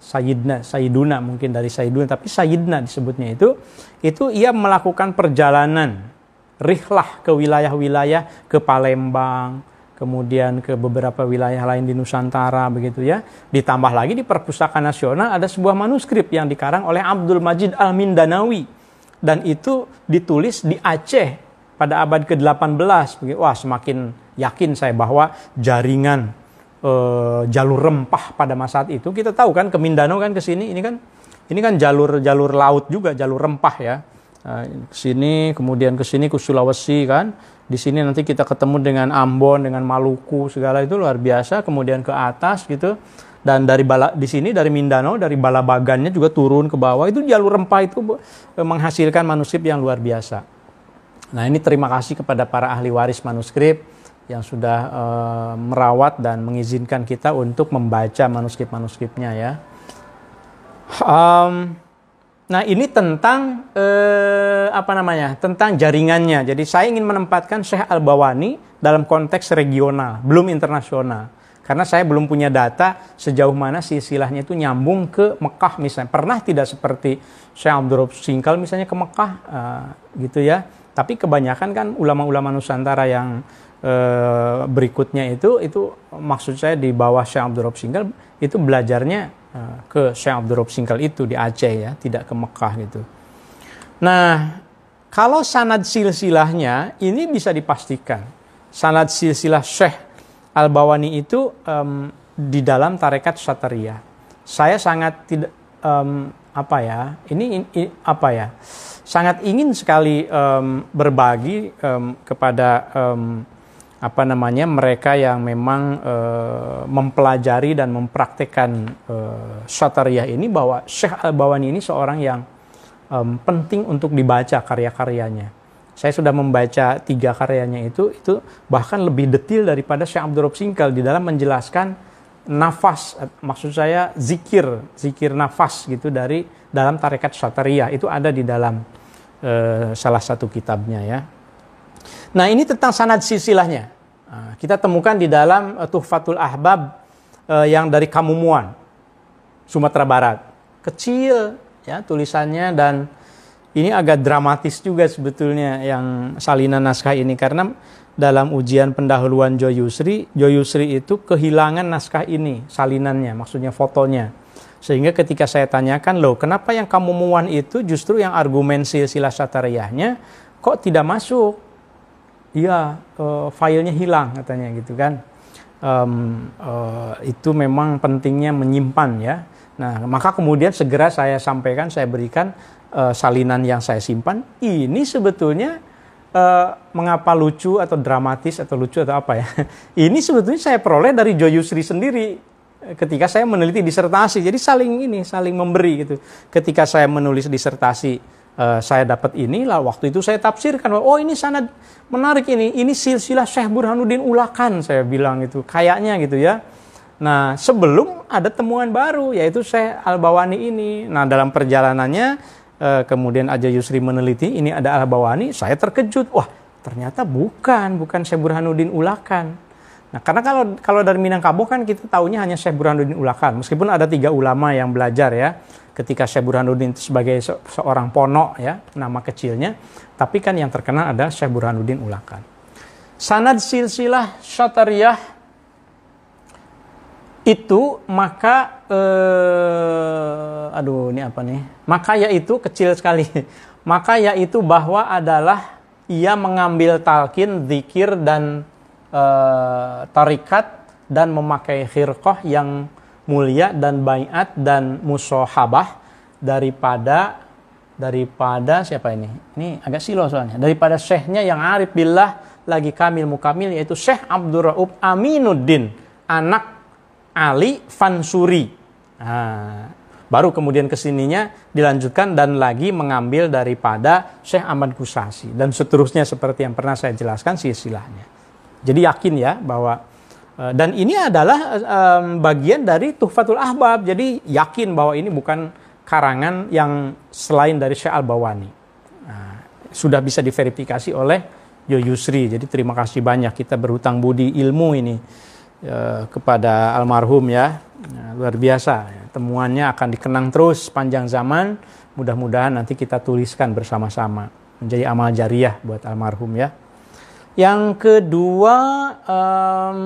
Sayyidna, Sayyiduna mungkin dari Sayyiduna, tapi Sayyidna disebutnya itu, itu ia melakukan perjalanan, rihlah ke wilayah-wilayah, ke Palembang, kemudian ke beberapa wilayah lain di Nusantara begitu ya. Ditambah lagi di Perpustakaan Nasional ada sebuah manuskrip yang dikarang oleh Abdul Majid Al-Mindanawi dan itu ditulis di Aceh pada abad ke-18. Wah, semakin yakin saya bahwa jaringan e, jalur rempah pada masa saat itu. Kita tahu kan ke Mindanao kan ke sini ini kan ini kan jalur jalur laut juga jalur rempah ya. Nah, ke sini kemudian ke sini ke Sulawesi kan. Di sini nanti kita ketemu dengan Ambon, dengan Maluku segala itu luar biasa. Kemudian ke atas gitu. Dan dari bala, di sini dari Mindanao dari Balabagannya juga turun ke bawah itu jalur rempah itu eh, menghasilkan manuskrip yang luar biasa. Nah ini terima kasih kepada para ahli waris manuskrip yang sudah e, merawat dan mengizinkan kita untuk membaca manuskrip-manuskripnya ya. Um, nah ini tentang e, apa namanya? Tentang jaringannya. Jadi saya ingin menempatkan Syekh Al Bawani dalam konteks regional, belum internasional. Karena saya belum punya data sejauh mana silsilahnya itu nyambung ke Mekah misalnya. Pernah tidak seperti Syekh Abdul Singkal misalnya ke Mekah uh, gitu ya. Tapi kebanyakan kan ulama-ulama Nusantara yang Eh, berikutnya itu itu maksud saya di bawah Syekh Abdul Rob Singkal itu belajarnya eh, ke Syekh Abdul Rob Singkal itu di Aceh ya, tidak ke Mekah gitu. Nah, kalau sanad silsilahnya ini bisa dipastikan. Sanad silsilah Syekh Al-Bawani itu um, di dalam tarekat Satria. Saya sangat tidak um, apa ya? Ini, ini apa ya? Sangat ingin sekali um, berbagi um, kepada um, apa namanya mereka yang memang e, mempelajari dan mempraktekkan e, eh, syatariah ini bahwa Syekh Al-Bawani ini seorang yang e, penting untuk dibaca karya-karyanya. Saya sudah membaca tiga karyanya itu, itu bahkan lebih detail daripada Syekh Abdul Rob Singkal di dalam menjelaskan nafas, maksud saya zikir, zikir nafas gitu dari dalam tarekat syatariah itu ada di dalam e, salah satu kitabnya ya. Nah ini tentang sanad silsilahnya. Ah, kita temukan di dalam eh, Tuhfatul Ahbab eh, yang dari Kamumuan, Sumatera Barat. Kecil ya tulisannya dan ini agak dramatis juga sebetulnya yang salinan naskah ini karena dalam ujian pendahuluan Joyusri Joyusri itu kehilangan naskah ini, salinannya, maksudnya fotonya. Sehingga ketika saya tanyakan, loh kenapa yang Kamumuan itu justru yang argumen silsilah satariahnya kok tidak masuk? iya uh, filenya hilang katanya gitu kan um, uh, itu memang pentingnya menyimpan ya nah maka kemudian segera saya sampaikan saya berikan uh, salinan yang saya simpan ini sebetulnya uh, mengapa lucu atau dramatis atau lucu atau apa ya [LAUGHS] ini sebetulnya saya peroleh dari Joyusri sendiri ketika saya meneliti disertasi jadi saling ini saling memberi gitu ketika saya menulis disertasi Eh, saya dapat ini lah waktu itu saya tafsirkan oh ini sangat menarik ini ini silsilah Syekh Burhanuddin Ulakan saya bilang itu kayaknya gitu ya nah sebelum ada temuan baru yaitu Syekh Al Bawani ini nah dalam perjalanannya eh, kemudian aja Yusri meneliti ini ada Al Bawani saya terkejut wah ternyata bukan bukan Syekh Burhanuddin Ulakan Nah, karena kalau kalau dari Minangkabau kan kita tahunya hanya Syekh Burhanuddin Ulakan, meskipun ada tiga ulama yang belajar ya ketika Syekh Burhanuddin sebagai se seorang pono ya nama kecilnya tapi kan yang terkenal ada Syekh Burhanuddin Ulakan sanad silsilah syatariyah itu maka eh, aduh ini apa nih maka yaitu kecil sekali [LAUGHS] maka yaitu bahwa adalah ia mengambil talkin zikir dan eh, tarikat dan memakai khirqah yang mulia dan baiat dan musohabah daripada daripada siapa ini? Ini agak silo soalnya. Daripada syekhnya yang arif billah lagi kamil mukamil yaitu Syekh Abdul Raub Aminuddin anak Ali Fansuri. Nah, baru kemudian kesininya dilanjutkan dan lagi mengambil daripada Syekh Ahmad Kusasi dan seterusnya seperti yang pernah saya jelaskan silsilahnya. Jadi yakin ya bahwa Eh, dan ini adalah um, bagian dari Tuhfatul Ahbab. Jadi yakin bahwa ini bukan karangan yang selain dari Syekh Al-Bawani. Nah, sudah bisa diverifikasi oleh Yo Yusri. Jadi terima kasih banyak kita berhutang budi ilmu ini eh, kepada almarhum ya. Nah, luar biasa. Temuannya akan dikenang terus panjang zaman. Mudah-mudahan nanti kita tuliskan bersama-sama menjadi amal jariah buat almarhum ya. Yang kedua um,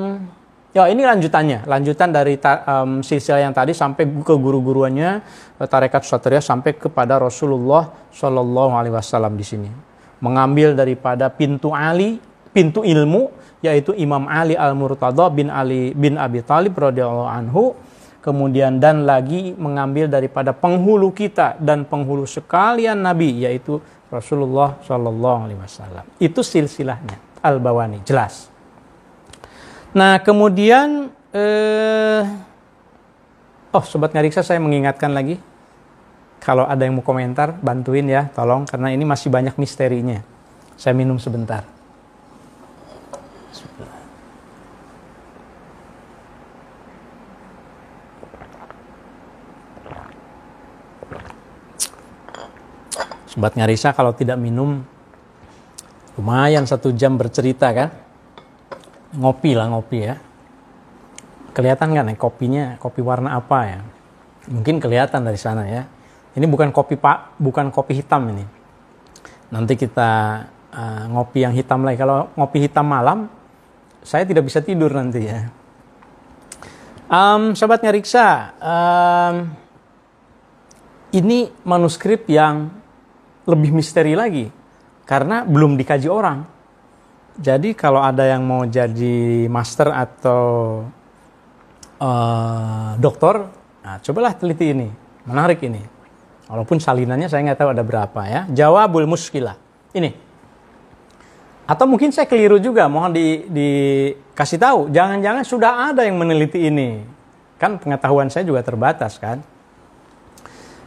Ya ini lanjutannya, lanjutan dari um, silsilah yang tadi sampai ke guru-guruannya eh, tarekat satria sampai kepada Rasulullah Shallallahu Alaihi Wasallam di sini. Mengambil daripada pintu Ali, pintu ilmu yaitu Imam Ali Al Murtadha bin Ali bin Abi Thalib radhiyallahu anhu. Kemudian dan lagi mengambil daripada penghulu kita dan penghulu sekalian Nabi yaitu Rasulullah Shallallahu Alaihi Wasallam. Itu silsilahnya Al Bawani jelas. Nah, kemudian eh, oh sobat ngariksa saya mengingatkan lagi kalau ada yang mau komentar bantuin ya, tolong karena ini masih banyak misterinya. Saya minum sebentar. Sobat Ngarisa kalau tidak minum lumayan satu jam bercerita kan? ngopi lah ngopi ya kelihatan kan nih ya kopinya kopi warna apa ya mungkin kelihatan dari sana ya ini bukan kopi pak bukan kopi hitam ini nanti kita uh, ngopi yang hitam lagi kalau ngopi hitam malam saya tidak bisa tidur nanti ya um, sobat ngeriksa um, ini manuskrip yang lebih misteri lagi karena belum dikaji orang jadi kalau ada yang mau jadi master atau uh, eh, dokter, nah, cobalah teliti ini, menarik ini. Walaupun salinannya saya nggak tahu ada berapa ya. Jawabul muskilah. Ini. Atau mungkin saya keliru juga, mohon di, dikasih tahu. Jangan-jangan sudah ada yang meneliti ini. Kan pengetahuan saya juga terbatas kan.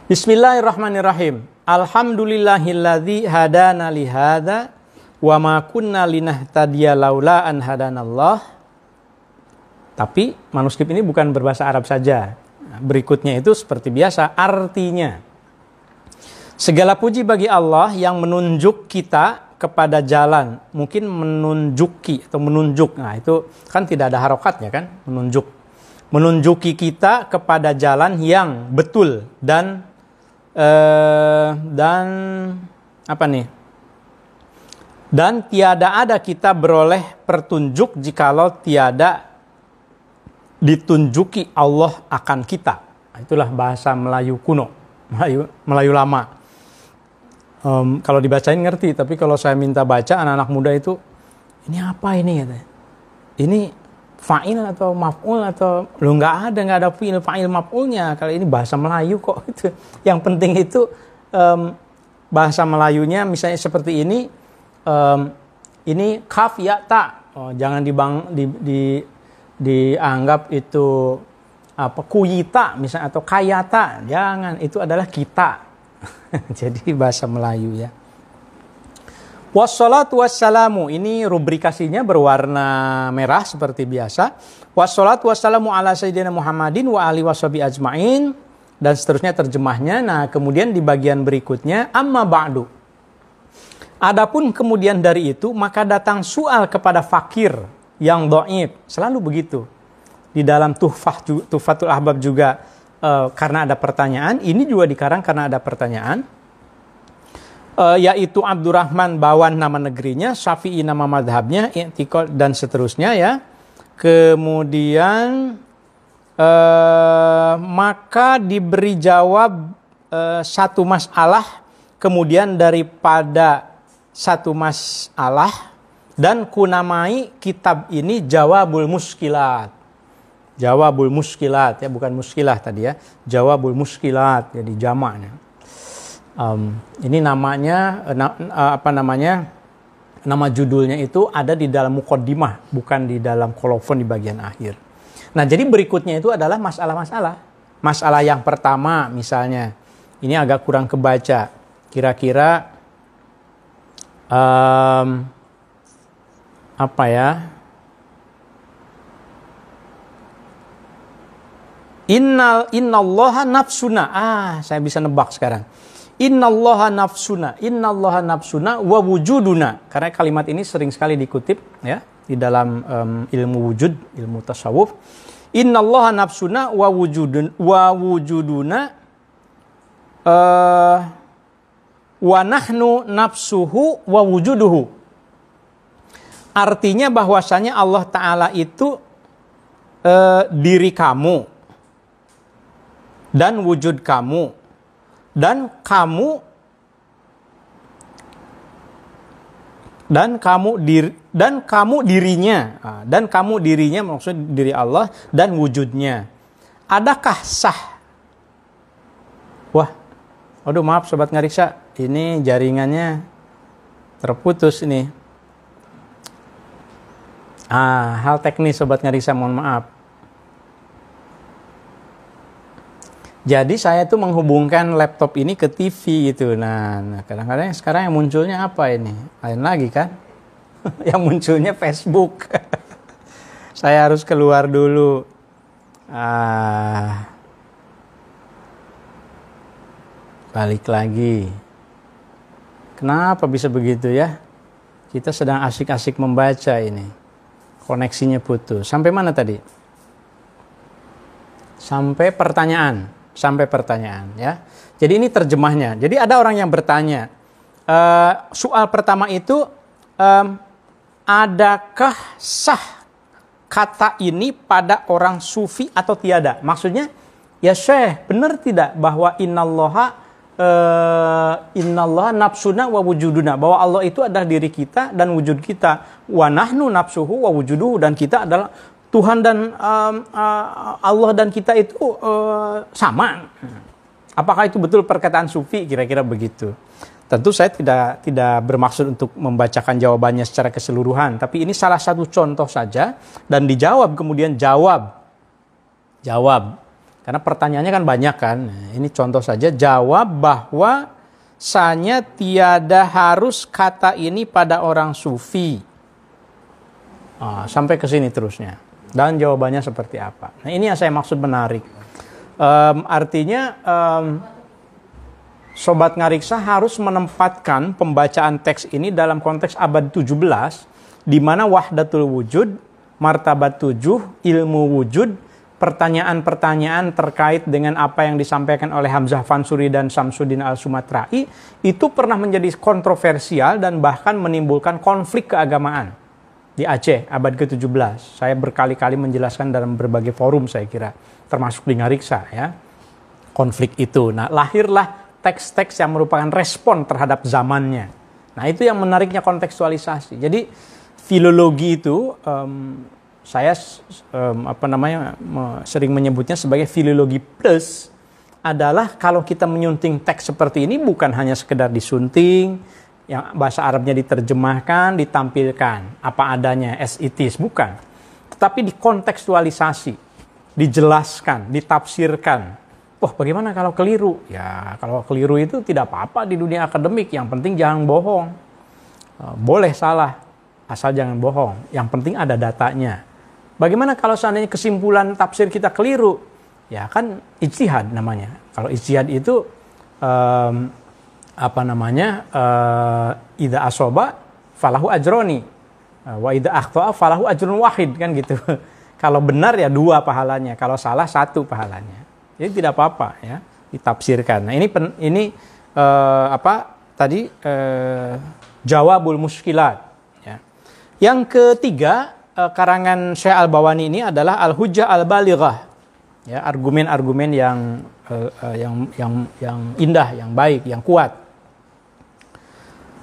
Bismillahirrahmanirrahim. Alhamdulillahilladzi hadana lihada wa ma kunna linahtadiya laula an hadanallah. Tapi manuskrip ini bukan berbahasa Arab saja. Berikutnya itu seperti biasa artinya. Segala puji bagi Allah yang menunjuk kita kepada jalan. Mungkin menunjuki atau menunjuk. Nah itu kan tidak ada harokatnya kan. Menunjuk. Menunjuki kita kepada jalan yang betul dan eh, dan apa nih dan tiada ada kita beroleh pertunjuk jikalau tiada ditunjuki Allah akan kita. Nah, itulah bahasa Melayu kuno, Melayu, Melayu lama. Um, kalau dibacain ngerti, tapi kalau saya minta baca anak-anak muda itu, ini apa ini? ya? Ini fa'il atau maf'ul atau lu nggak ada nggak ada fa'il fa'il maf'ulnya. Kalau ini bahasa Melayu kok [LAUGHS] itu. Yang penting itu um, bahasa Melayunya misalnya seperti ini um, ini kaf ya tak, oh, jangan dibang, di, di, dianggap itu apa kuyita misalnya atau kayata jangan itu adalah kita [LAUGHS] jadi bahasa Melayu ya Wassalatu wassalamu ini rubrikasinya berwarna merah seperti biasa. Wassalatu wassalamu ala sayyidina Muhammadin wa ali washabi ajmain dan seterusnya terjemahnya. Nah, kemudian di bagian berikutnya amma ba'du. Adapun kemudian dari itu, maka datang soal kepada fakir yang doib. Selalu begitu. Di dalam tuhfah, tuhfatul ahbab juga e, karena ada pertanyaan. Ini juga dikarang karena ada pertanyaan. E, yaitu Abdurrahman Bawan nama negerinya, Syafi'i nama madhabnya, I'tikol dan seterusnya ya. Kemudian e, maka diberi jawab e, satu masalah kemudian daripada satu masalah dan kunamai kitab ini Jawabul Muskilat. Jawabul Muskilat ya bukan muskilah tadi ya. Jawabul Muskilat jadi ya, jamaknya. Um, ini namanya eh, na, eh, apa namanya? Nama judulnya itu ada di dalam mukaddimah, bukan di dalam kolofon di bagian akhir. Nah, jadi berikutnya itu adalah masalah-masalah. Masalah yang pertama misalnya. Ini agak kurang kebaca. Kira-kira um, apa ya? Innal innallaha nafsuna. Ah, saya bisa nebak sekarang. Innallaha nafsuna, innallaha nafsuna wa wujuduna. Karena kalimat ini sering sekali dikutip ya di dalam um, ilmu wujud, ilmu tasawuf. Innallaha nafsuna wa wujudun wa wujuduna uh, wa nahnu nafsuhu wa wujuduhu. Artinya bahwasanya Allah Ta'ala itu e, diri kamu dan wujud kamu dan kamu dan kamu diri dan kamu dirinya dan kamu dirinya maksud diri Allah dan wujudnya adakah sah wah aduh maaf sobat ngarisa ini jaringannya terputus ini. Ah, hal teknis sobat saya mohon maaf. Jadi saya tuh menghubungkan laptop ini ke TV gitu. Nah, nah, kadang-kadang sekarang yang munculnya apa ini? Lain lagi kan? [LAUGHS] yang munculnya Facebook. [LAUGHS] saya harus keluar dulu. Ah. Balik lagi. Kenapa bisa begitu ya? Kita sedang asik-asik membaca ini. Koneksinya putus. Sampai mana tadi? Sampai pertanyaan. Sampai pertanyaan ya. Jadi ini terjemahnya. Jadi ada orang yang bertanya. E, soal pertama itu, E, adakah sah kata ini pada orang sufi atau tiada? Maksudnya, ya syekh, benar tidak bahwa innallaha uh, eh, innallaha nafsuna wa wujuduna bahwa Allah itu adalah diri kita dan wujud kita wa nahnu nafsuhu wa wujuduhu dan kita adalah Tuhan dan uh, uh, Allah dan kita itu uh, sama. Apakah itu betul perkataan sufi kira-kira begitu? Tentu saya tidak tidak bermaksud untuk membacakan jawabannya secara keseluruhan, tapi ini salah satu contoh saja dan dijawab kemudian jawab jawab karena pertanyaannya kan banyak kan. ini contoh saja jawab bahwa sanya tiada harus kata ini pada orang sufi. Nah, sampai ke sini terusnya. Dan jawabannya seperti apa? Nah, ini yang saya maksud menarik. Um, artinya um, sobat ngariksa harus menempatkan pembacaan teks ini dalam konteks abad 17 di mana wahdatul wujud, martabat tujuh, ilmu wujud, pertanyaan-pertanyaan terkait dengan apa yang disampaikan oleh Hamzah Fansuri dan Samsudin Al-Sumatrai itu pernah menjadi kontroversial dan bahkan menimbulkan konflik keagamaan di Aceh abad ke-17. Saya berkali-kali menjelaskan dalam berbagai forum saya kira, termasuk di Ngariksa ya. Konflik itu. Nah, lahirlah teks-teks yang merupakan respon terhadap zamannya. Nah, itu yang menariknya kontekstualisasi. Jadi filologi itu um, saya um, apa namanya sering menyebutnya sebagai filologi plus adalah kalau kita menyunting teks seperti ini bukan hanya sekedar disunting yang bahasa Arabnya diterjemahkan, ditampilkan apa adanya as it is bukan. Tetapi dikontekstualisasi, dijelaskan, ditafsirkan. Wah, bagaimana kalau keliru? Ya, kalau keliru itu tidak apa-apa di dunia akademik, yang penting jangan bohong. E, boleh salah, asal jangan bohong. Yang penting ada datanya Bagaimana kalau seandainya kesimpulan tafsir kita keliru? Ya kan ijtihad namanya. Kalau ijtihad itu um, apa namanya? Uh, eh, ida asoba falahu ajroni. Uh, wa ida akhto'a falahu ajrun wahid kan gitu. [LAUGHS] kalau benar ya dua pahalanya, kalau salah satu pahalanya. Jadi tidak apa-apa ya ditafsirkan. Nah, ini pen, ini uh, apa tadi uh, jawabul muskilat ya. Yang ketiga Eh, karangan Syekh Al-Bawani ini adalah Al-Hujjah Al-Balighah. Ya, argumen-argumen yang uh, uh, yang yang yang indah, yang baik, yang kuat.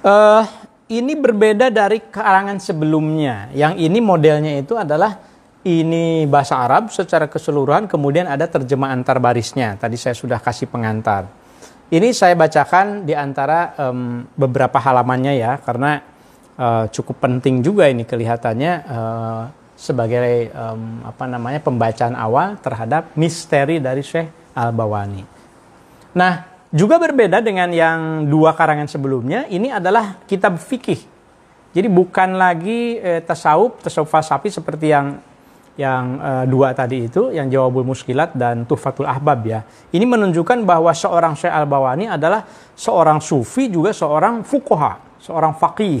Uh, ini berbeda dari karangan sebelumnya. Yang ini modelnya itu adalah ini bahasa Arab secara keseluruhan kemudian ada terjemahan antar barisnya. Tadi saya sudah kasih pengantar. Ini saya bacakan di antara um, beberapa halamannya ya karena uh, cukup penting juga ini kelihatannya uh, sebagai um, apa namanya pembacaan awal terhadap misteri dari Syekh Al-Bawani. Nah, juga berbeda dengan yang dua karangan sebelumnya, ini adalah kitab fikih. Jadi bukan lagi eh, tasawuf, tasawuf falsafi seperti yang yang eh, dua tadi itu, yang Jawabul Muskilat dan Tuhfatul Ahbab ya. Ini menunjukkan bahwa seorang Syekh Al-Bawani adalah seorang sufi juga seorang fukoha, seorang faqih.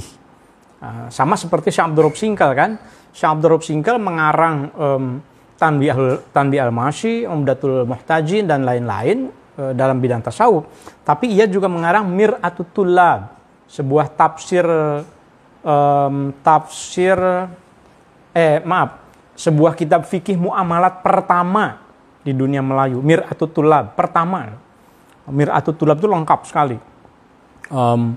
Ah, sama seperti Syah Abdurrahim Singkal kan. Syah Abdurrahim Singkal mengarang um, Tanbi al, Tanbi al Mashi, Umdatul Muhtajin dan lain-lain uh, dalam bidang tasawuf. Tapi ia juga mengarang Mir Atutulab, sebuah tafsir um, tafsir eh maaf, sebuah kitab fikih muamalat pertama di dunia Melayu, Mir Atutulab pertama. Mir Atutulab itu lengkap sekali. Um,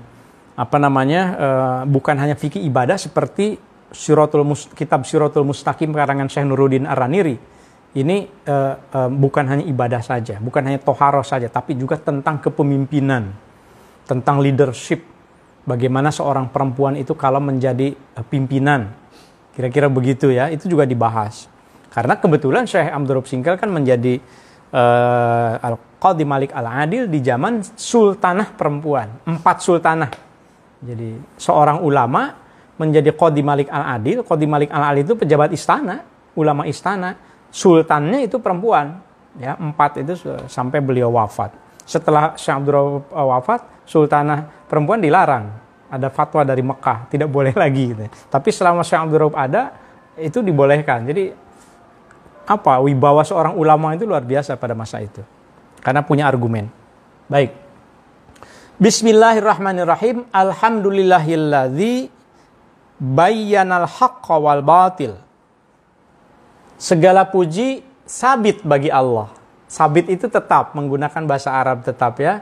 apa namanya uh, bukan hanya fikih ibadah seperti Syiratul Mus kitab Syiratul Mustaqim karangan Syekh Nuruddin Araniri. Ini uh, uh, bukan hanya ibadah saja, bukan hanya toharoh saja, tapi juga tentang kepemimpinan, tentang leadership. Bagaimana seorang perempuan itu kalau menjadi uh, pimpinan, kira-kira begitu ya, itu juga dibahas. Karena kebetulan Syekh Amdurub Singkel kan menjadi uh, al di Malik Al-Adil di zaman sultanah perempuan, empat sultanah jadi seorang ulama menjadi Qadi Malik Al-Adil. Qadi Malik Al-Adil itu pejabat istana, ulama istana. Sultannya itu perempuan. Ya, empat itu sampai beliau wafat. Setelah Syekh Abdul eh, wafat, sultanah perempuan dilarang. Ada fatwa dari Mekah, tidak boleh [LAUGHS] lagi gitu. Tapi selama Syekh Abdul ada, itu dibolehkan. Jadi apa wibawa seorang ulama itu luar biasa pada masa itu. Karena punya argumen. Baik. Bismillahirrahmanirrahim. Alhamdulillahilladzi bayyanal haqqa wal batil. Segala puji sabit bagi Allah. Sabit itu tetap menggunakan bahasa Arab tetap ya.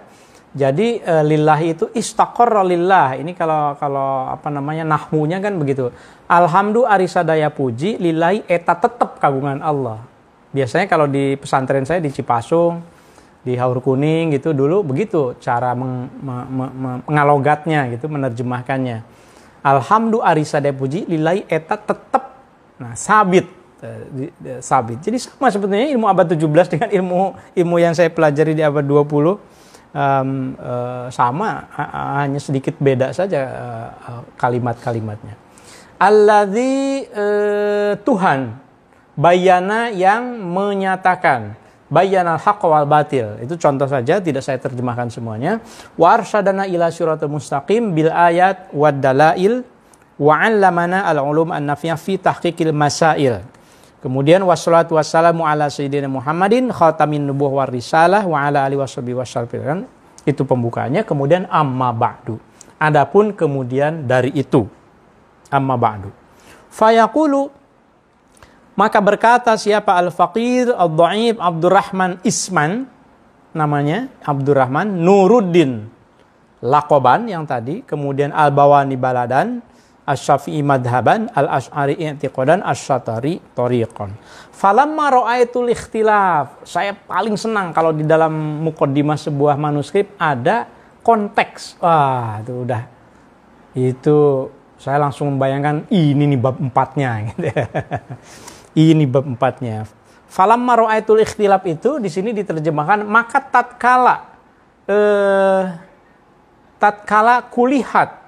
Jadi eh, lillahi itu istaqarra lillah. Ini kalau kalau apa namanya nahmunya kan begitu. Alhamdu arisadaya puji lillahi eta tetap kagungan Allah. Biasanya kalau di pesantren saya di Cipasung di Haur Kuning gitu dulu begitu cara meng, me, me, me, mengalogatnya gitu menerjemahkannya. Alhamdulillah arisade puji lilai eta tetap nah sabit eh, sabit. Jadi sama sebetulnya ilmu abad 17 dengan ilmu ilmu yang saya pelajari di abad 20 um, uh, sama hanya sedikit beda saja eh, eh, kalimat-kalimatnya. Alladzi Tuhan bayana yang menyatakan Bayan al haqq wal batil. Itu contoh saja, tidak saya terjemahkan semuanya. Wa arsyadana ila siratal mustaqim bil ayat wad dalail wa 'allamana al ulum an nafiyah fi tahqiqil masail. Kemudian wassalatu wassalamu ala sayyidina Muhammadin khatamin nubuwah war risalah wa ala alihi washabi wasallam. Itu pembukaannya. Kemudian amma ba'du. Adapun kemudian dari itu amma ba'du. Fayaqulu maka berkata siapa al-faqir, al Dhaib Abdurrahman Isman, namanya Abdurrahman Nuruddin Lakoban yang tadi, kemudian Al-Bawani Baladan, Asy-Syafi'i madhaban, Al-Asy'ari i'tiqadan, Asy-Syatari tariqan. Falamma ra'aitul ikhtilaf, saya paling senang kalau di dalam mukaddimah sebuah manuskrip ada konteks. Wah, itu udah itu saya langsung membayangkan ini nih bab empatnya [LAUGHS] gitu. Ini bab empatnya. Falam maro'aitul ikhtilaf itu di sini diterjemahkan maka tatkala eh, tatkala kulihat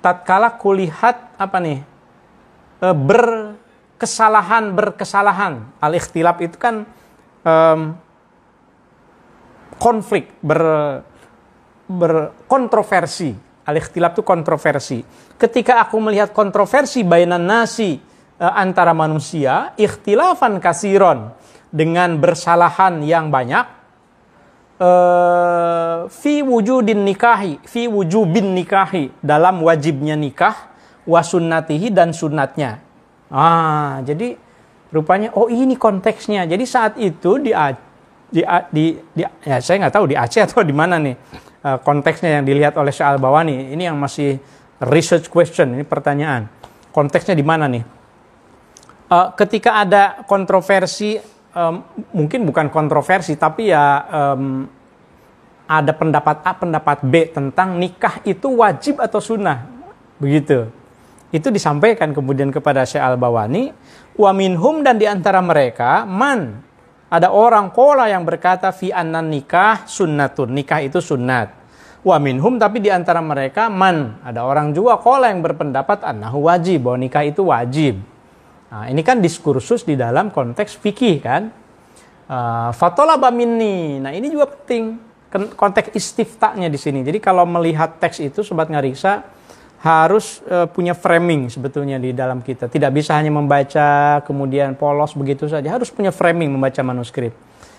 tatkala kulihat apa nih eh, berkesalahan berkesalahan al ikhtilaf itu kan eh, konflik ber berkontroversi al ikhtilaf itu kontroversi ketika aku melihat kontroversi bainan nasi Eh, antara manusia ikhtilafan kasiron dengan bersalahan yang banyak eh, fi wujudin nikahi fi wujubin nikahi dalam wajibnya nikah wasunnatihi dan sunatnya. ah jadi rupanya oh ini konteksnya jadi saat itu di di, di, di ya saya nggak tahu di Aceh atau di mana nih eh, konteksnya yang dilihat oleh al Bawani ini yang masih research question ini pertanyaan konteksnya di mana nih uh, ketika ada kontroversi um, mungkin bukan kontroversi tapi ya um, ada pendapat A pendapat B tentang nikah itu wajib atau sunnah begitu itu disampaikan kemudian kepada Syekh Al-Bawani wa minhum dan diantara mereka man ada orang kola yang berkata fi anna nikah sunnatun nikah itu sunnat wa minhum tapi diantara mereka man ada orang juga kola yang berpendapat annahu wajib bahwa nikah itu wajib Nah, ini kan diskursus di dalam konteks fikih kan. Uh, eh, Fatolaba minni. Nah, ini juga penting konteks istiftaknya di sini. Jadi kalau melihat teks itu sobat ngariksa harus uh, punya framing sebetulnya di dalam kita. Tidak bisa hanya membaca kemudian polos begitu saja. Harus punya framing membaca manuskrip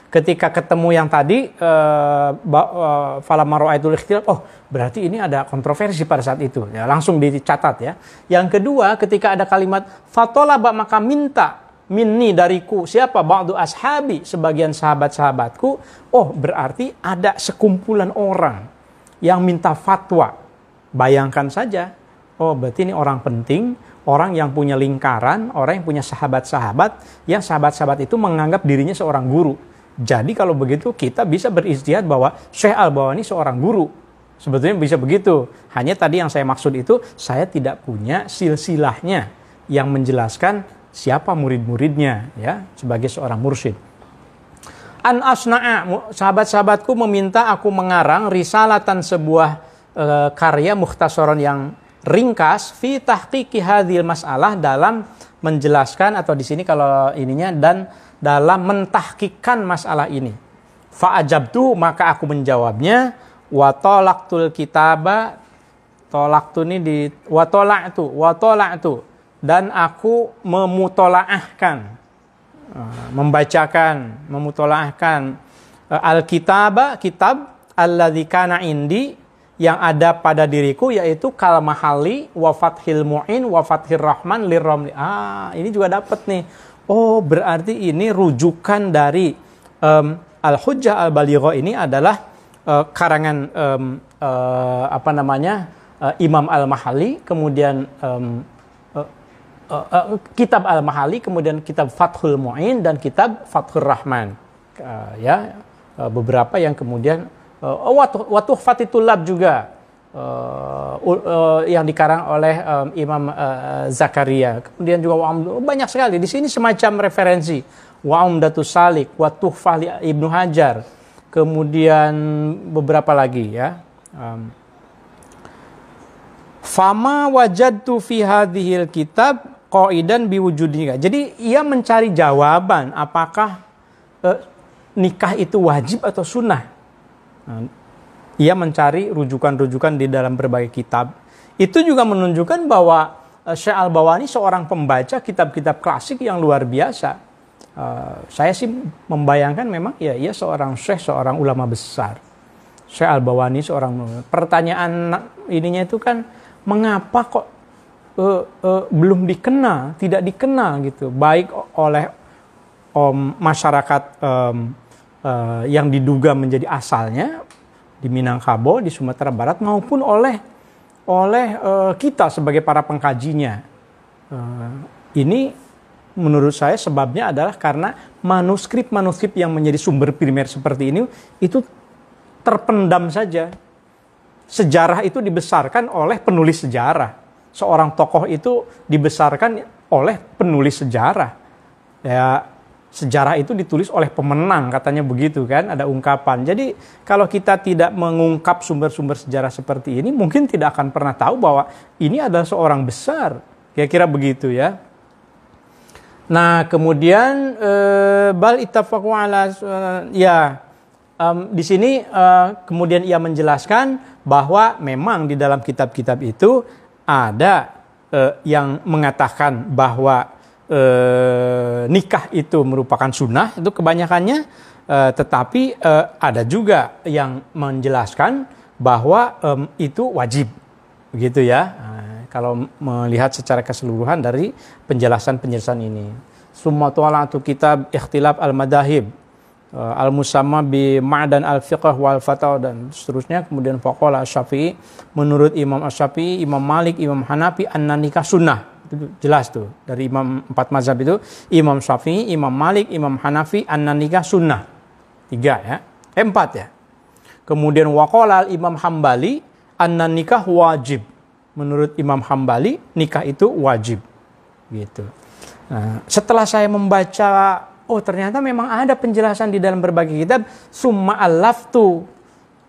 ketika ketemu yang tadi eh, eh, falamaro aitul ikhtilaf oh berarti ini ada kontroversi pada saat itu ya langsung dicatat ya yang kedua ketika ada kalimat fatolaba maka minta minni dariku siapa ba'du ashabi sebagian sahabat-sahabatku oh berarti ada sekumpulan orang yang minta fatwa bayangkan saja oh berarti ini orang penting orang yang punya lingkaran orang yang punya sahabat-sahabat yang sahabat-sahabat itu menganggap dirinya seorang guru jadi kalau begitu kita bisa beristihad bahwa Syekh Al-Bawani seorang guru. Sebetulnya bisa begitu. Hanya tadi yang saya maksud itu saya tidak punya silsilahnya yang menjelaskan siapa murid-muridnya ya sebagai seorang mursyid. An Asna'a, sahabat-sahabatku meminta aku mengarang risalatan sebuah e, karya mukhtasaron yang ringkas fi tahqiqi hadhil masalah dalam menjelaskan atau di sini kalau ininya dan dalam mentahkikan masalah ini. Fa'ajabtu maka aku menjawabnya wa talaqtul kitaba tu ini di wa tu wa tu dan aku memutolaahkan ah, membacakan memutolaahkan eh, alkitaba kitab alladzi kana indi yang ada pada diriku yaitu kalmahali wafat hilmuin wafat hirrahman lirromli. Ah, ini juga dapat nih oh berarti ini rujukan dari um, Al-Hujjah Al-Baligho ini adalah uh, karangan um, uh, apa namanya uh, Imam Al-Mahali, kemudian um, uh, uh, uh, kitab Al-Mahali, kemudian kitab Fathul Mu'in dan kitab Fathul Rahman. Uh, ya, uh, beberapa yang kemudian uh, oh, watu Fatitulab juga uh, uh, yang dikarang oleh um, Imam uh, Zakaria. Kemudian juga Wa'um banyak sekali. Di sini semacam referensi. wa'um datu Salik, wa Tuhfah Ibnu Hajar. Kemudian beberapa lagi ya. Um, Fama wajadtu fi hadhil kitab qaidan biwujudnya. Jadi ia mencari jawaban apakah eh, nikah itu wajib atau sunnah. Nah, ia mencari rujukan-rujukan di dalam berbagai kitab. Itu juga menunjukkan bahwa eh, Syekh Al-Bawani seorang pembaca kitab-kitab klasik yang luar biasa. Eh, saya sih membayangkan memang ya ia seorang syekh, seorang ulama besar. Syekh Al-Bawani seorang pertanyaan ininya itu kan mengapa kok uh, uh, belum dikenal, tidak dikenal gitu, baik oleh um, masyarakat um, uh, yang diduga menjadi asalnya di Minangkabau, di Sumatera Barat maupun oleh oleh uh, kita sebagai para pengkajinya. Uh, ini menurut saya sebabnya adalah karena manuskrip-manuskrip yang menjadi sumber primer seperti ini itu terpendam saja. Sejarah itu dibesarkan oleh penulis sejarah. Seorang tokoh itu dibesarkan oleh penulis sejarah. Ya, sejarah itu ditulis oleh pemenang katanya begitu kan ada ungkapan jadi kalau kita tidak mengungkap sumber-sumber sejarah seperti ini mungkin tidak akan pernah tahu bahwa ini adalah seorang besar kira-kira begitu ya nah kemudian eh, bal ittafaqu ala eh, ya um, di sini uh, kemudian ia menjelaskan bahwa memang di dalam kitab-kitab itu ada uh, yang mengatakan bahwa eh, nikah itu merupakan sunnah itu kebanyakannya, eh, tetapi eh, ada juga yang menjelaskan bahwa eh, itu wajib, begitu ya. Nah, kalau melihat secara keseluruhan dari penjelasan-penjelasan ini. Summa tu'alatu kitab ikhtilaf al-madahib eh, Al-Musamma bi Ma'dan Al-Fiqh wal Fataw dan seterusnya kemudian Faqala Syafi'i menurut Imam Asy-Syafi'i, Imam Malik, Imam Hanafi anna nikah sunnah jelas tuh dari imam empat mazhab itu Imam Syafi'i, Imam Malik, Imam Hanafi, an nikah sunnah. Tiga ya. Eh, empat ya. Kemudian wakolal Imam Hambali, an nikah wajib. Menurut Imam Hambali, nikah itu wajib. Gitu. Nah, setelah saya membaca, oh ternyata memang ada penjelasan di dalam berbagai kitab, summa alaftu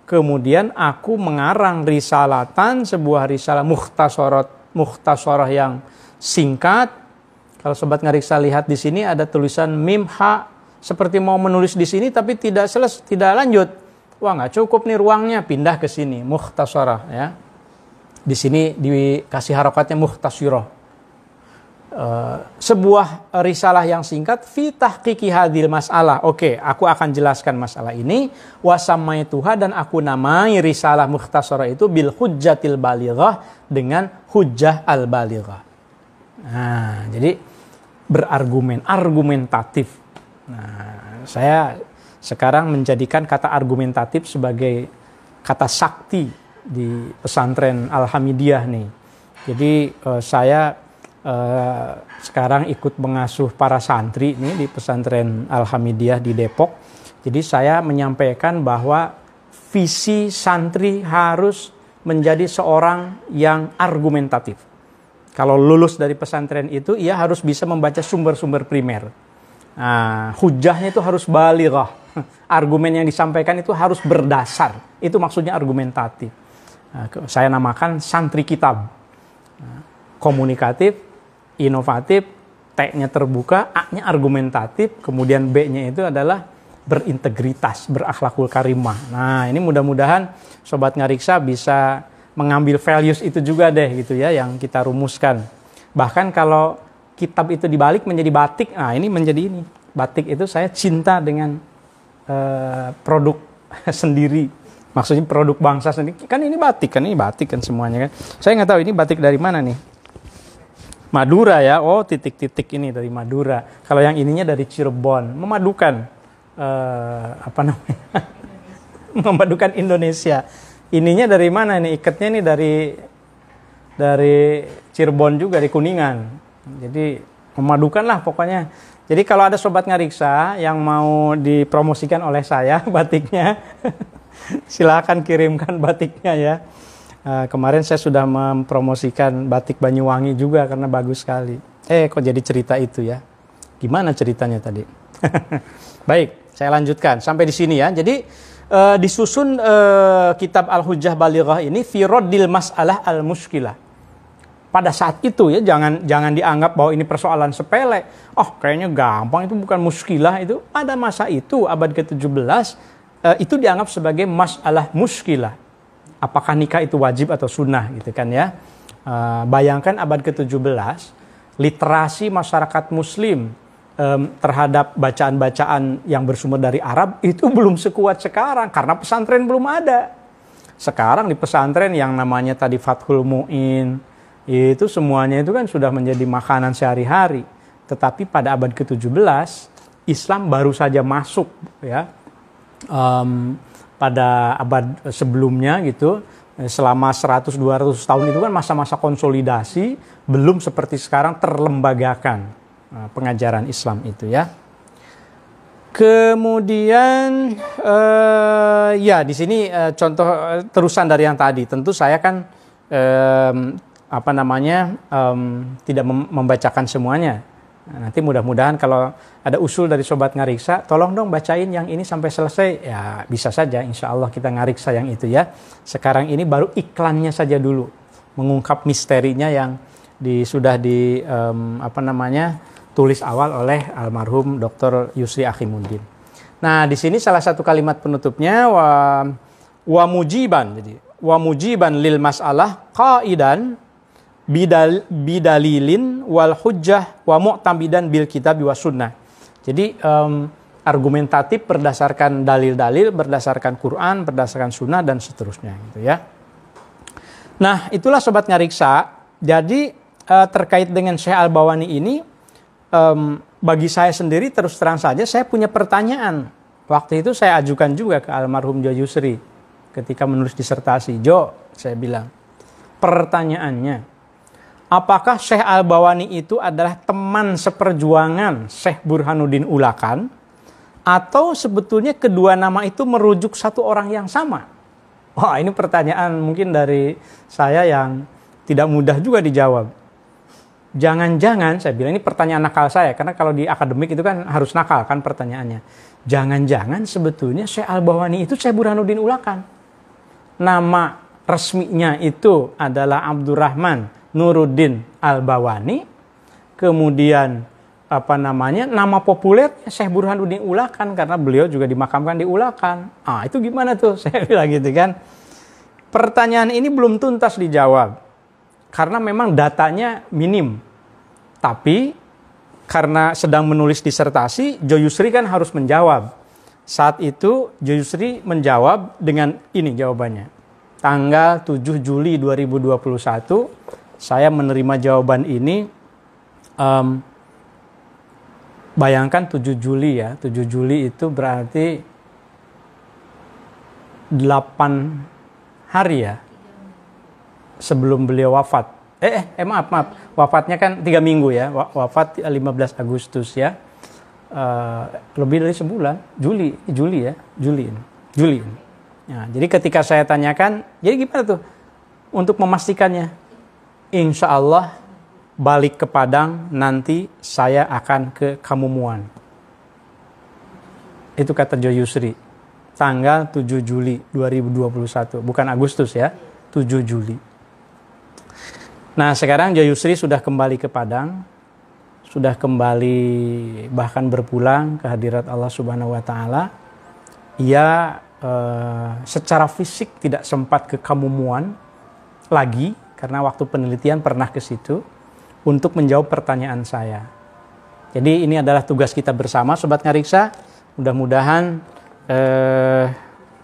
kemudian aku mengarang risalatan sebuah risalah muhtasorot muhtasorah yang singkat. Kalau sobat ngariksa lihat di sini ada tulisan mim ha seperti mau menulis di sini tapi tidak seles tidak lanjut. Wah nggak cukup nih ruangnya pindah ke sini muhtasarah ya. Di sini dikasih harokatnya muhtasiroh. Uh, eh, sebuah risalah yang singkat fitah kiki hadil masalah. Oke, okay, aku akan jelaskan masalah ini. Wasamai Tuha dan aku namai risalah muhtasara itu bil hujjatil balighah dengan hujah al balighah. Nah, jadi berargumen, argumentatif. Nah, saya sekarang menjadikan kata argumentatif sebagai kata sakti di pesantren Al-Hamidiyah nih. Jadi eh, saya eh, sekarang ikut mengasuh para santri nih di pesantren Al-Hamidiyah di Depok. Jadi saya menyampaikan bahwa visi santri harus menjadi seorang yang argumentatif kalau lulus dari pesantren itu, ia harus bisa membaca sumber-sumber primer. Nah, hujahnya itu harus balighah. [LAUGHS] Argumen yang disampaikan itu harus berdasar. Itu maksudnya argumentatif. Nah, saya namakan santri kitab. Nah, komunikatif, inovatif, T-nya terbuka, A-nya argumentatif, kemudian B-nya itu adalah berintegritas, berakhlakul karimah. Nah, ini mudah-mudahan Sobat Ngariksa bisa mengambil values itu juga deh gitu ya yang kita rumuskan. Bahkan kalau kitab itu dibalik menjadi batik, nah ini menjadi ini. Batik itu saya cinta dengan uh, produk [LAUGHS] sendiri. Maksudnya produk bangsa sendiri. Kan ini batik, kan ini batik kan semuanya kan. Saya nggak tahu ini batik dari mana nih. Madura ya, oh titik-titik ini dari Madura. Kalau yang ininya dari Cirebon, memadukan Uh, apa namanya? [LAUGHS] memadukan Indonesia ininya dari mana ini ikatnya ini dari dari Cirebon juga di Kuningan jadi memadukan lah pokoknya jadi kalau ada sobat ngariksa yang mau dipromosikan oleh saya [LAUGHS] batiknya [LAUGHS] silahkan kirimkan batiknya ya Uh, kemarin saya sudah mempromosikan batik Banyuwangi juga karena bagus sekali. Eh, kok jadi cerita itu ya? Gimana ceritanya tadi? [LAUGHS] Baik, saya lanjutkan sampai di sini ya. Jadi uh, disusun uh, kitab Al-Hujjah Balighah ini firodil masalah al-muskilah. Pada saat itu ya jangan jangan dianggap bahwa ini persoalan sepele. Oh, kayaknya gampang itu bukan muskilah itu. Pada masa itu abad ke-17 uh, eh, itu dianggap sebagai masalah muskilah. Apakah nikah itu wajib atau sunnah gitu kan ya. Uh, bayangkan abad ke-17 literasi masyarakat muslim um, terhadap bacaan-bacaan yang bersumber dari Arab itu [LAUGHS] belum sekuat sekarang karena pesantren belum ada. Sekarang di pesantren yang namanya tadi Fathul Mu'in itu semuanya itu kan sudah menjadi makanan sehari-hari. Tetapi pada abad ke-17 Islam baru saja masuk ya um, pada abad sebelumnya gitu selama 100-200 tahun itu kan masa-masa konsolidasi belum seperti sekarang terlembagakan Ah, pengajaran Islam itu ya. Kemudian eh, ya di sini eh, contoh eh, terusan dari yang tadi. Tentu saya kan eh, apa namanya eh, tidak membacakan semuanya. Nanti mudah-mudahan kalau ada usul dari sobat ngariksa, tolong dong bacain yang ini sampai selesai. Ya bisa saja, insya Allah kita ngariksa yang itu ya. Sekarang ini baru iklannya saja dulu, mengungkap misterinya yang di, sudah di um, apa namanya tulis awal oleh almarhum Dr. Yusri Akhimuddin. Nah, di sini salah satu kalimat penutupnya wa, wa mujiban. Jadi, wa mujiban lil mas'alah qaidan bidal, bidalilin wal hujjah wa mu'tamidan bil kitab wa sunnah. Jadi um, argumentatif berdasarkan dalil-dalil, berdasarkan Quran, berdasarkan sunnah dan seterusnya gitu ya. Nah, itulah sobat ngariksa. Jadi eh, terkait dengan Syekh Al-Bawani ini um, bagi saya sendiri terus terang saja saya punya pertanyaan. Waktu itu saya ajukan juga ke almarhum Jo Yusri ketika menulis disertasi. Jo, saya bilang, pertanyaannya, apakah Syekh Al-Bawani itu adalah teman seperjuangan Syekh Burhanuddin Ulakan? Atau sebetulnya kedua nama itu merujuk satu orang yang sama? Wah, ini pertanyaan mungkin dari saya yang tidak mudah juga dijawab. Jangan-jangan, saya bilang ini pertanyaan nakal saya, karena kalau di akademik itu kan harus nakal kan pertanyaannya. Jangan-jangan sebetulnya Syekh al Bawani itu Syekh Burhanuddin Ulakan. Nama resminya itu adalah Abdurrahman Nuruddin Al-Bawani. Kemudian apa namanya nama populer Syekh Burhanuddin Ulakan karena beliau juga dimakamkan di Ulakan. Ah, itu gimana tuh? [LAUGHS] Saya bilang gitu kan. Pertanyaan ini belum tuntas dijawab karena memang datanya minim. Tapi karena sedang menulis disertasi, Jo Yusri kan harus menjawab. Saat itu Jo Yusri menjawab dengan ini jawabannya. Tanggal 7 Juli 2021 saya menerima jawaban ini um, bayangkan 7 Juli ya. 7 Juli itu berarti 8 hari ya sebelum beliau wafat. Eh, eh, eh maaf, maaf. Wafatnya kan tiga minggu ya. Wafat 15 Agustus ya. Uh, lebih dari sebulan. Juli, Juli ya. Juli ini. Juli ini. Nah, jadi ketika saya tanyakan, jadi gimana tuh untuk memastikannya? Insya Allah balik ke Padang nanti saya akan ke Kamumuan. Itu kata Jo Yusri. Tanggal 7 Juli 2021. Bukan Agustus ya. 7 Juli Nah sekarang Jayusri sudah kembali ke Padang, sudah kembali bahkan berpulang ke hadirat Allah Subhanahu Wa Taala. Ia eh, secara fisik tidak sempat ke Kamumuan lagi karena waktu penelitian pernah ke situ untuk menjawab pertanyaan saya. Jadi ini adalah tugas kita bersama Sobat Ngariksa. Mudah-mudahan eh,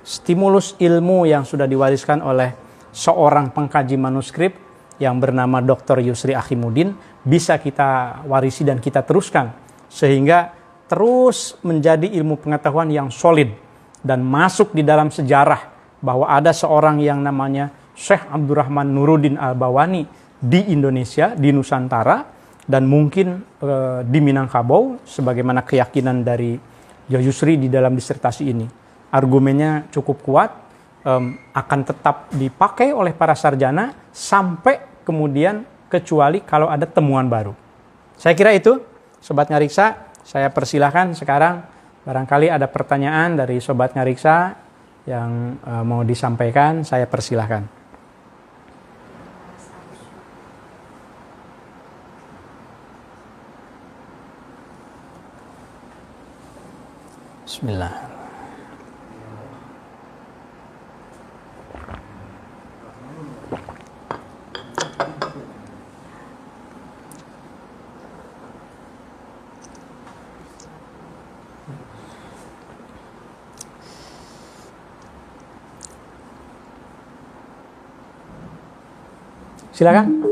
stimulus ilmu yang sudah diwariskan oleh seorang pengkaji manuskrip yang bernama Dr. Yusri Akhimuddin bisa kita warisi dan kita teruskan sehingga terus menjadi ilmu pengetahuan yang solid dan masuk di dalam sejarah bahwa ada seorang yang namanya Syekh Abdurrahman Nuruddin Al-Bawani di Indonesia, di Nusantara dan mungkin e, di Minangkabau sebagaimana keyakinan dari Yusri di dalam disertasi ini. Argumennya cukup kuat e, akan tetap dipakai oleh para sarjana sampai kemudian kecuali kalau ada temuan baru. Saya kira itu, Sobat Ngariksa, saya persilahkan sekarang barangkali ada pertanyaan dari Sobat Ngariksa yang e, mau disampaikan, saya persilahkan. Bismillah. Silakan.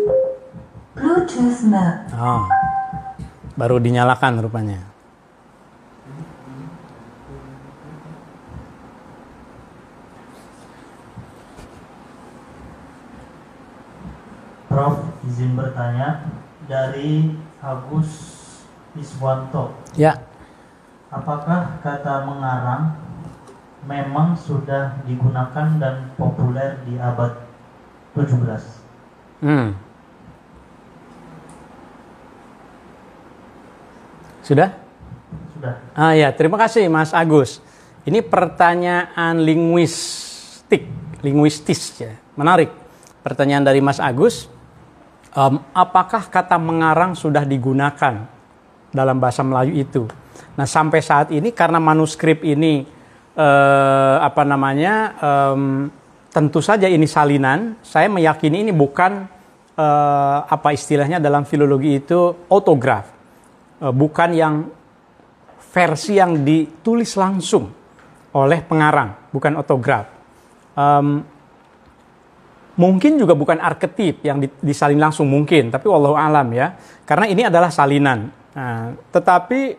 Bluetooth map. Oh. Baru dinyalakan rupanya. Prof, izin bertanya dari Agus Iswanto. Ya. Apakah kata mengarang memang sudah digunakan dan populer di abad 17? Hmm. Sudah? Sudah. Ah ya, terima kasih Mas Agus. Ini pertanyaan linguistik, linguistis ya. Menarik. Pertanyaan dari Mas Agus, um, apakah kata mengarang sudah digunakan dalam bahasa Melayu itu? Nah, sampai saat ini karena manuskrip ini eh, apa namanya? Um, tentu saja ini salinan, saya meyakini ini bukan uh, apa istilahnya dalam filologi itu autograf, uh, eh, bukan yang versi yang ditulis langsung oleh pengarang, bukan autograf. Um, mungkin juga bukan arketip yang disalin langsung mungkin, tapi wallahu alam ya, karena ini adalah salinan. Nah, tetapi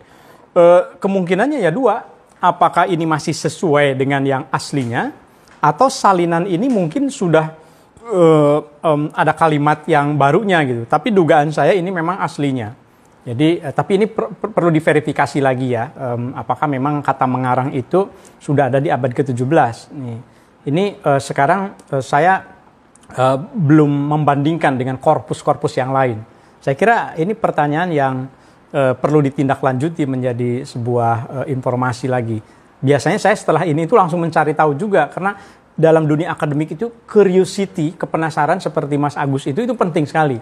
uh, kemungkinannya ya dua, apakah ini masih sesuai dengan yang aslinya, atau salinan ini mungkin sudah uh, um, ada kalimat yang barunya gitu. Tapi dugaan saya ini memang aslinya. Jadi, uh, tapi ini per, per, perlu diverifikasi lagi ya, um, apakah memang kata mengarang itu sudah ada di abad ke-17. ini uh, sekarang uh, saya uh, belum membandingkan dengan korpus-korpus yang lain. Saya kira ini pertanyaan yang uh, perlu ditindaklanjuti menjadi sebuah uh, informasi lagi. Biasanya saya setelah ini itu langsung mencari tahu juga karena dalam dunia akademik itu curiosity, kepenasaran seperti Mas Agus itu itu penting sekali.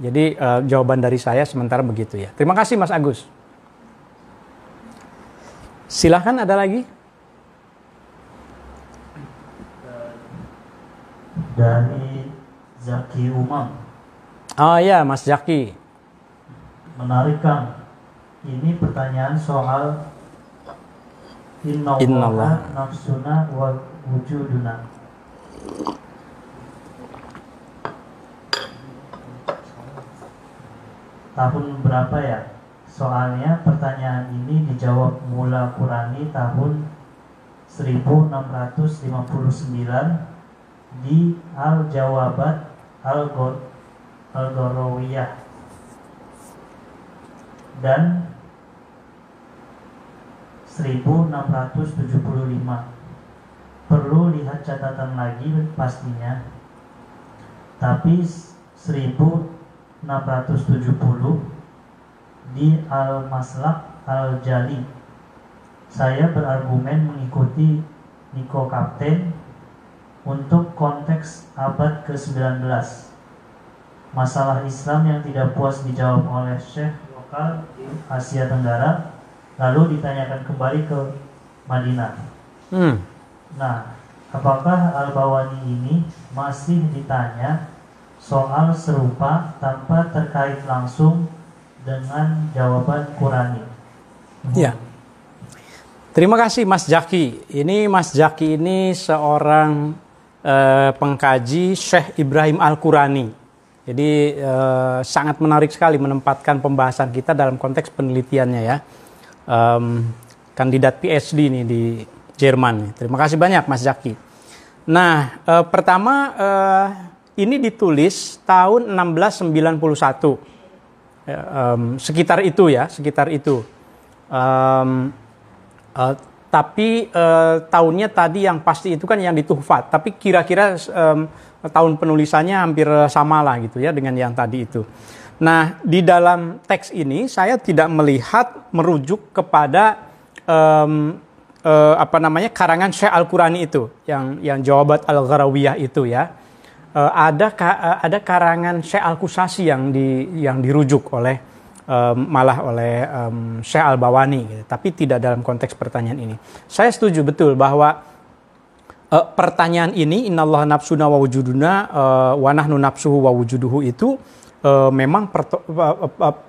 Jadi uh, jawaban dari saya sementara begitu ya. Terima kasih Mas Agus. Silahkan ada lagi. Dari Zaki Umam. Oh ya, Mas Zaki. Menarik kan Ini pertanyaan soal Inna Allah nafsuna wa wujuduna tahun berapa ya soalnya pertanyaan ini dijawab mula Qurani tahun 1659 di Al-Jawabat Al-Gorawiyah Al dan 1675 perlu lihat catatan lagi pastinya tapi 1670 di Al-Maslak Al-Jali saya berargumen mengikuti Niko Kapten untuk konteks abad ke-19 masalah Islam yang tidak puas dijawab oleh Syekh lokal di Asia Tenggara lalu ditanyakan kembali ke Madinah hmm. Nah, apakah Al-Bawani ini masih ditanya soal serupa tanpa terkait langsung dengan jawaban Qurani? Ya. Terima kasih Mas Jaki. Ini Mas Jaki ini seorang eh, pengkaji Syekh Ibrahim Al-Qurani. Jadi eh, sangat menarik sekali menempatkan pembahasan kita dalam konteks penelitiannya ya. Um, kandidat PhD ini di Jerman. Terima kasih banyak Mas Zaki. Nah, eh, pertama eh, ini ditulis tahun 1691. eh, eh, sekitar itu ya, sekitar itu. Um, tapi eh, tahunnya tadi yang pasti itu kan yang dituhfat. Tapi kira-kira um, tahun penulisannya hampir sama lah gitu ya dengan yang tadi itu. Nah, di dalam teks ini saya tidak melihat merujuk kepada um, uh, apa namanya karangan Syekh Al-Qurani itu yang yang jawabat Al-Gharawiyah itu ya. uh, ada ka, eh, ada karangan Syekh Al-Kusasi yang di yang dirujuk oleh um, malah oleh Syekh Al-Bawani gitu. Tapi tidak dalam konteks pertanyaan ini. Saya setuju betul bahwa Uh, pertanyaan ini innallaha nafsuna wa wujuduna uh, wa nahnu nafsuhu wa wujuduhu itu uh, memang per,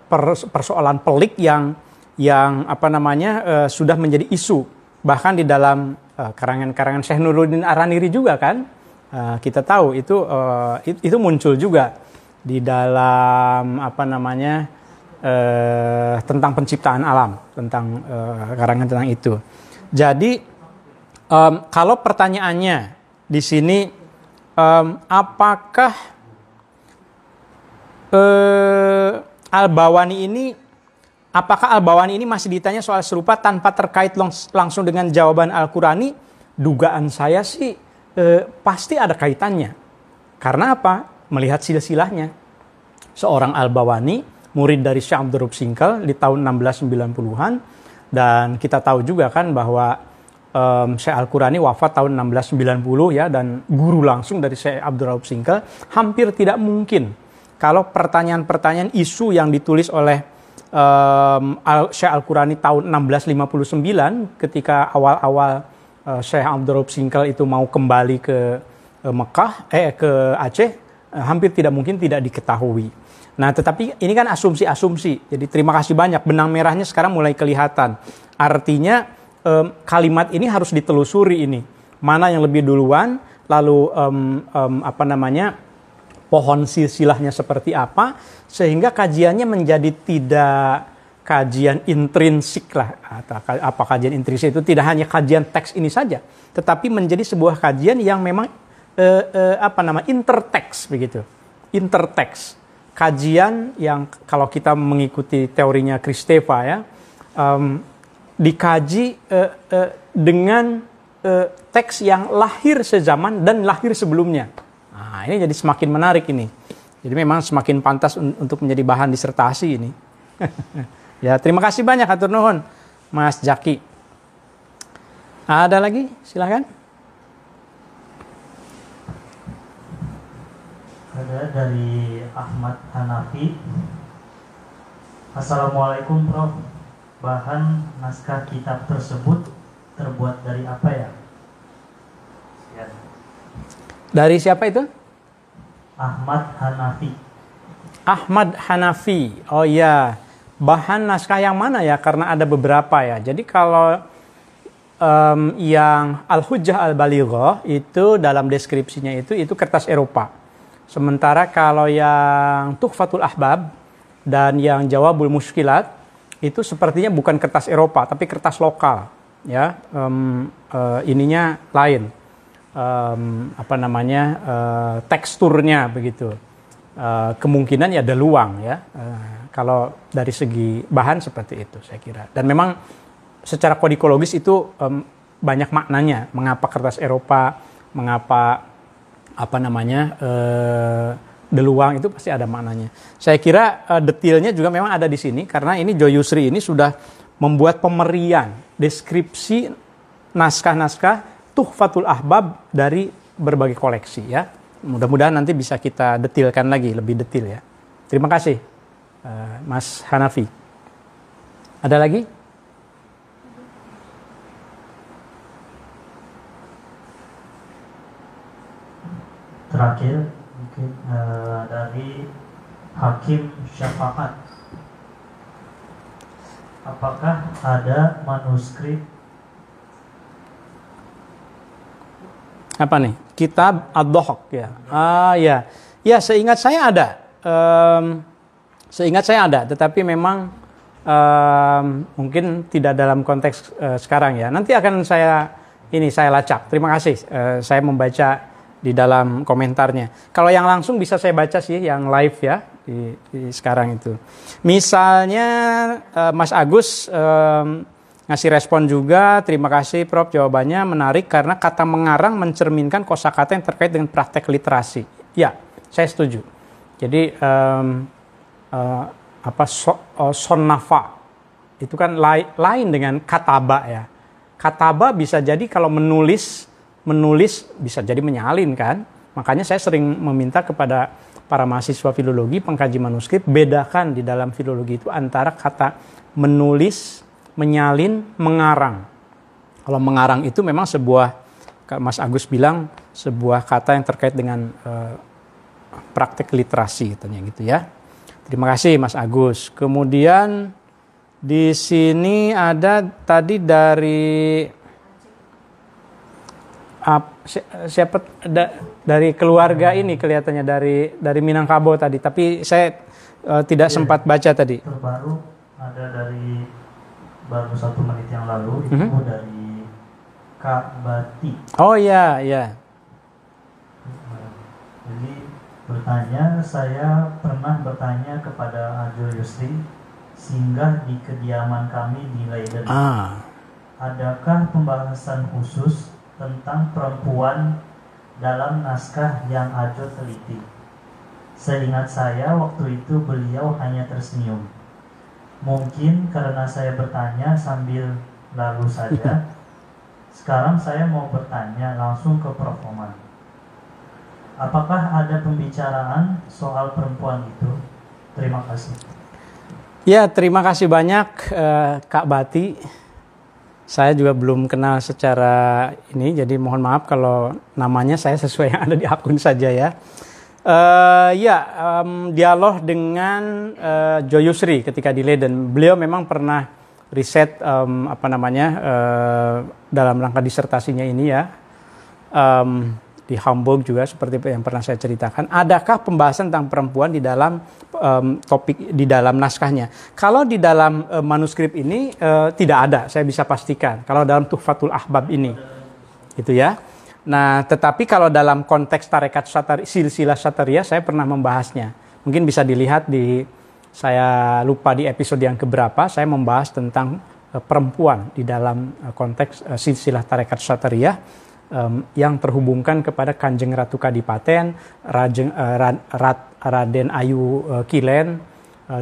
per, persoalan pelik yang yang apa namanya uh, sudah menjadi isu bahkan di dalam eh, karangan-karangan uh, Syekh Nuruddin Araniri juga kan uh, kita tahu itu uh, itu muncul juga di dalam apa namanya uh, tentang penciptaan alam tentang uh, karangan tentang itu jadi um, kalau pertanyaannya di sini um, apakah uh, Al Bawani ini Apakah Al-Bawani ini masih ditanya soal serupa tanpa terkait langsung dengan jawaban Al-Qurani? Dugaan saya sih eh, pasti ada kaitannya. Karena apa? Melihat silsilahnya. Seorang Al-Bawani, murid dari Syekh Abdul Singkel di tahun 1690-an. Dan kita tahu juga kan bahwa um, Syekh Al-Qurani wafat tahun 1690 ya dan guru langsung dari Syekh Abdul Rauf Singkel hampir tidak mungkin kalau pertanyaan-pertanyaan isu yang ditulis oleh um, Al Syekh Al-Qurani tahun 1659 ketika awal-awal uh, Syekh Abdurrahman Singkel itu mau kembali ke uh, Mekah eh ke Aceh uh, hampir tidak mungkin tidak diketahui. Nah, tetapi ini kan asumsi-asumsi. Jadi terima kasih banyak benang merahnya sekarang mulai kelihatan. Artinya um, kalimat ini harus ditelusuri ini. Mana yang lebih duluan lalu um, um, apa namanya? pohon silsilahnya seperti apa sehingga kajiannya menjadi tidak kajian intrinsik lah atau apa kajian intrinsik itu tidak hanya kajian teks ini saja tetapi menjadi sebuah kajian yang memang eh, eh, apa nama interteks begitu interteks kajian yang kalau kita mengikuti teorinya Kristeva ya um, dikaji eh, eh, dengan eh, teks yang lahir sezaman dan lahir sebelumnya Nah, ini jadi semakin menarik ini. Jadi memang semakin pantas un untuk menjadi bahan disertasi ini. [LAUGHS] ya, terima kasih banyak atur nuhun Mas Jaki. Ada lagi? Silahkan. Ada dari Ahmad Hanafi. Assalamualaikum Prof. Bahan naskah kitab tersebut terbuat dari apa ya? Dari siapa itu? Ahmad Hanafi. Ahmad Hanafi. Oh ya, bahan naskah yang mana ya? Karena ada beberapa ya. Jadi kalau um, yang Al-Hujjah Al-Balighoh itu dalam deskripsinya itu itu kertas Eropa. Sementara kalau yang Tuhfatul Ahbab dan yang Jawabul Muskilat itu sepertinya bukan kertas Eropa tapi kertas lokal ya um, uh, ininya lain um, apa namanya uh, teksturnya begitu. Uh, kemungkinan ya ada luang ya. Uh, kalau dari segi bahan seperti itu saya kira. Dan memang secara kodikologis itu um, banyak maknanya. Mengapa kertas Eropa, mengapa apa namanya uh, deluang itu pasti ada maknanya. Saya kira uh, detailnya juga memang ada di sini karena ini Joyusri Yusri ini sudah membuat pemerian deskripsi naskah-naskah Tuhfatul Ahbab dari berbagai koleksi ya. Mudah-mudahan nanti bisa kita detilkan lagi lebih detil ya. Terima kasih uh, Mas Hanafi. Ada lagi? Terakhir mungkin uh, dari Hakim Syafaat. Apakah ada manuskrip apa nih? Kitab ad ya. Ah ya. Ya, seingat saya ada. Um, seingat saya ada, tetapi memang um, mungkin tidak dalam konteks uh, sekarang ya. Nanti akan saya ini saya lacak. Terima kasih. Uh, saya membaca di dalam komentarnya. Kalau yang langsung bisa saya baca sih yang live ya di, di sekarang itu. Misalnya uh, Mas Agus um, ngasih respon juga. Terima kasih Prof jawabannya menarik karena kata mengarang mencerminkan kosakata yang terkait dengan praktek literasi. Ya, saya setuju. Jadi um, uh, apa so, uh, eh, sonnafa itu kan lai, lain dengan kataba ya. Kataba bisa jadi kalau menulis menulis bisa jadi menyalin kan. Makanya saya sering meminta kepada para mahasiswa filologi pengkaji manuskrip bedakan di dalam filologi itu antara kata menulis menyalin, mengarang. Kalau mengarang itu memang sebuah, Mas Agus bilang, sebuah kata yang terkait dengan eh, praktik literasi, katanya gitu ya. Terima kasih Mas Agus. Kemudian di sini ada tadi dari Ap, siapa da, dari keluarga hmm. ini kelihatannya dari dari Minangkabau tadi tapi saya uh, tidak ya, sempat baca tadi terbaru ada dari baru satu menit yang lalu itu mm -hmm. dari Kak Bati. Oh iya iya. Jadi bertanya saya pernah bertanya kepada Ajo Yusri singgah di kediaman kami di Leiden. Ah. Adakah pembahasan khusus tentang perempuan dalam naskah yang Ajo teliti? Seingat saya waktu itu beliau hanya tersenyum. Mungkin karena saya bertanya sambil lalu saja. [LAUGHS] Sekarang saya mau bertanya langsung ke Prof. Oman. Apakah ada pembicaraan soal perempuan itu? Terima kasih. Ya, terima kasih banyak eh, Kak Bati. Saya juga belum kenal secara ini, jadi mohon maaf kalau namanya saya sesuai yang ada di akun saja ya. Uh, ya, um, dialog dengan uh, eh, Joyusri ketika di Leiden. Beliau memang pernah riset um, apa namanya uh, dalam rangka disertasinya ini ya um, di Hamburg juga seperti yang pernah saya ceritakan. Adakah pembahasan tentang perempuan di dalam um, topik di dalam naskahnya? Kalau di dalam uh, manuskrip ini uh, tidak ada, saya bisa pastikan. Kalau dalam Tuhfatul Ahbab ini, itu ya. Nah, tetapi kalau dalam konteks tarekat satari, silsilah sataria saya pernah membahasnya. Mungkin bisa dilihat di saya lupa di episode yang keberapa saya membahas tentang uh, perempuan di dalam uh, konteks uh, silsilah tarekat sataria um, yang terhubungkan kepada Kanjeng Ratu Kadipaten, Rajeng, uh, Rad, Rad, Raden Ayu uh, Kilen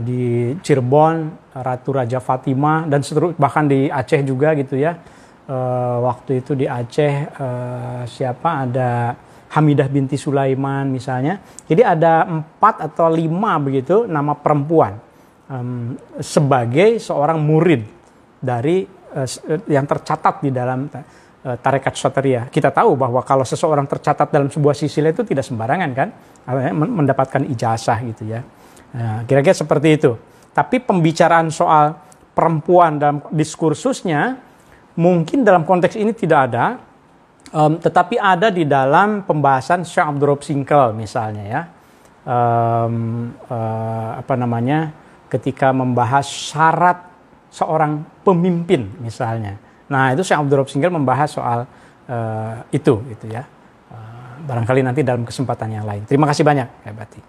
di Cirebon, Ratu Raja Fatima dan seterusnya bahkan di Aceh juga gitu ya uh, waktu itu di Aceh uh, siapa ada Hamidah binti Sulaiman misalnya. Jadi ada empat atau lima begitu nama perempuan um, sebagai seorang murid dari uh, yang tercatat di dalam tarekat soteria. Kita tahu bahwa kalau seseorang tercatat dalam sebuah sisilah itu tidak sembarangan kan, mendapatkan ijazah gitu ya. kira nah, kira-kira seperti itu. Tapi pembicaraan soal perempuan dalam diskursusnya mungkin dalam konteks ini tidak ada, um, tetapi ada di dalam pembahasan Syah Abdurrahman Rob Singkel misalnya ya, um, uh, apa namanya, ketika membahas syarat seorang pemimpin misalnya. Nah itu Syah Abdurrahman Rob Singkel membahas soal uh, itu, itu ya. Uh, barangkali nanti dalam kesempatan yang lain. Terima kasih banyak, Hebati.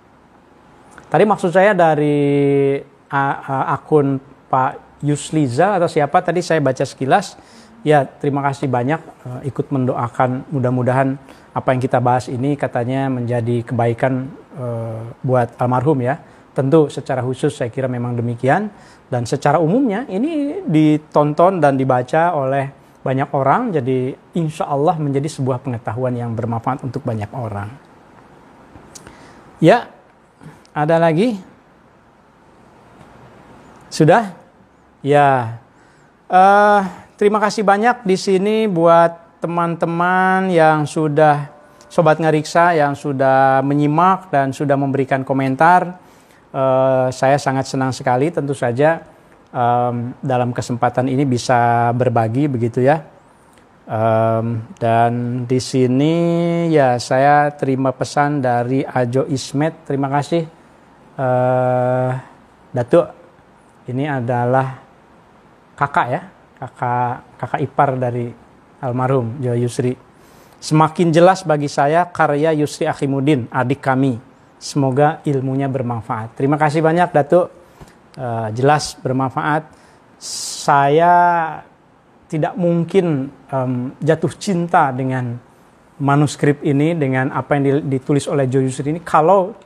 Tadi maksud saya dari akun Pak Yusliza atau siapa tadi saya baca sekilas Ya, terima kasih banyak uh, ikut mendoakan mudah-mudahan apa yang kita bahas ini katanya menjadi kebaikan uh, buat almarhum ya. Tentu secara khusus saya kira memang demikian dan secara umumnya ini ditonton dan dibaca oleh banyak orang jadi insya Allah menjadi sebuah pengetahuan yang bermanfaat untuk banyak orang. Ya, ada lagi? Sudah? Ya. Uh, Terima kasih banyak di sini buat teman-teman yang sudah sobat ngeriksa yang sudah menyimak dan sudah memberikan komentar. Uh, saya sangat senang sekali tentu saja um, dalam kesempatan ini bisa berbagi begitu ya. Um, dan di sini ya saya terima pesan dari Ajo Ismet. Terima kasih uh, Datuk. Ini adalah kakak ya kakak kakak ipar dari almarhum Jo Yusri. Semakin jelas bagi saya karya Yusri Akhimuddin, adik kami. Semoga ilmunya bermanfaat. Terima kasih banyak Datuk. E, jelas bermanfaat. Saya tidak mungkin um, jatuh cinta dengan manuskrip ini dengan apa yang ditulis oleh Jo Yusri ini kalau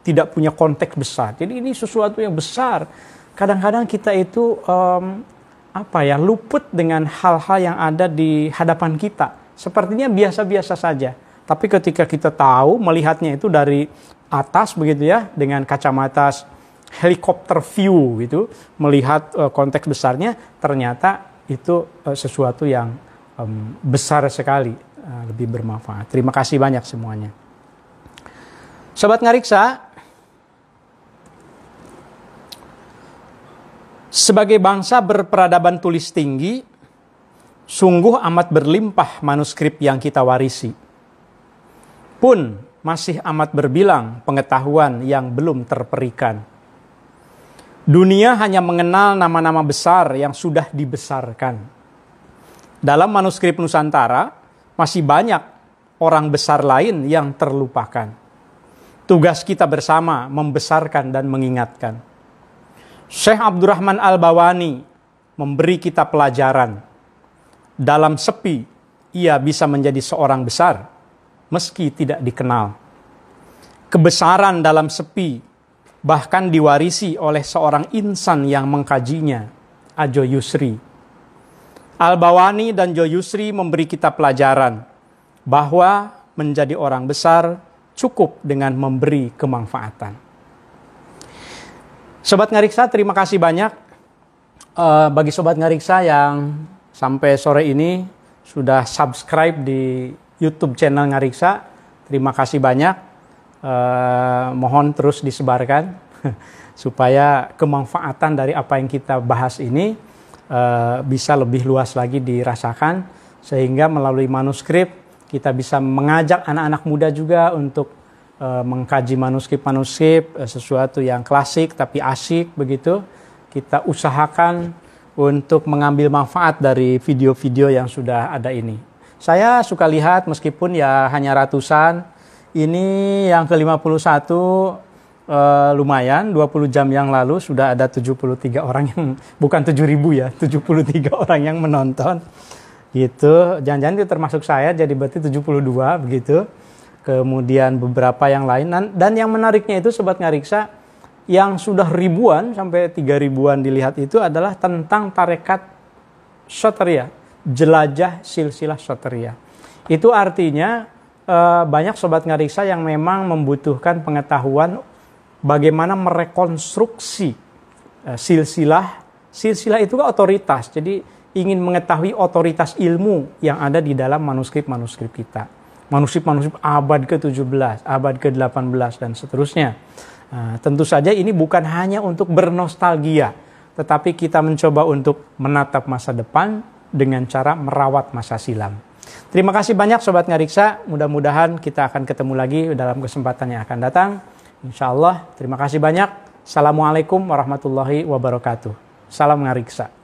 tidak punya konteks besar. Jadi ini sesuatu yang besar. Kadang-kadang kita itu um, apa ya luput dengan hal-hal yang ada di hadapan kita. Sepertinya biasa-biasa saja. Tapi ketika kita tahu melihatnya itu dari atas begitu ya dengan kacamata helikopter view gitu melihat uh, konteks besarnya ternyata itu uh, sesuatu yang um, besar sekali uh, lebih bermanfaat. Terima kasih banyak semuanya. Sobat Ngariksa, Sebagai bangsa berperadaban tulis tinggi, sungguh amat berlimpah manuskrip yang kita warisi. Pun masih amat berbilang pengetahuan yang belum terperikan. Dunia hanya mengenal nama-nama besar yang sudah dibesarkan. Dalam manuskrip Nusantara, masih banyak orang besar lain yang terlupakan. Tugas kita bersama membesarkan dan mengingatkan. Syekh Abdurrahman Al-Bawani memberi kita pelajaran. Dalam sepi, ia bisa menjadi seorang besar, meski tidak dikenal. Kebesaran dalam sepi bahkan diwarisi oleh seorang insan yang mengkajinya, Ajo Yusri. Al-Bawani dan Jo Yusri memberi kita pelajaran bahwa menjadi orang besar cukup dengan memberi kemanfaatan. Sobat Ngariksa, terima kasih banyak. Uh, bagi Sobat Ngariksa yang sampai sore ini sudah subscribe di YouTube channel Ngariksa, terima kasih banyak. Uh, mohon terus disebarkan [LAUGHS] supaya kemanfaatan dari apa yang kita bahas ini uh, bisa lebih luas lagi dirasakan sehingga melalui manuskrip kita bisa mengajak anak-anak muda juga untuk Eh, mengkaji manuskrip-manuskrip eh, sesuatu yang klasik tapi asik begitu kita usahakan untuk mengambil manfaat dari video-video yang sudah ada ini. Saya suka lihat meskipun ya hanya ratusan, ini yang ke-51 eh, lumayan 20 jam yang lalu sudah ada 73 orang yang [LAUGHS] bukan 7000 ya, 73 [LAUGHS] orang yang menonton. Gitu. Jangan-jangan itu termasuk saya jadi berarti 72 begitu kemudian beberapa yang lain dan, yang menariknya itu sobat ngariksa yang sudah ribuan sampai tiga ribuan dilihat itu adalah tentang tarekat soteria jelajah silsilah soteria itu artinya eh, banyak sobat ngariksa yang memang membutuhkan pengetahuan bagaimana merekonstruksi eh, silsilah silsilah itu kan otoritas jadi ingin mengetahui otoritas ilmu yang ada di dalam manuskrip-manuskrip kita manusia-manusia abad ke-17, abad ke-18 dan seterusnya. Nah, tentu saja ini bukan hanya untuk bernostalgia, tetapi kita mencoba untuk menatap masa depan dengan cara merawat masa silam. Terima kasih banyak Sobat Ngariksa, mudah-mudahan kita akan ketemu lagi dalam kesempatan yang akan datang. Insya Allah, terima kasih banyak. Assalamualaikum warahmatullahi wabarakatuh. Salam Ngariksa.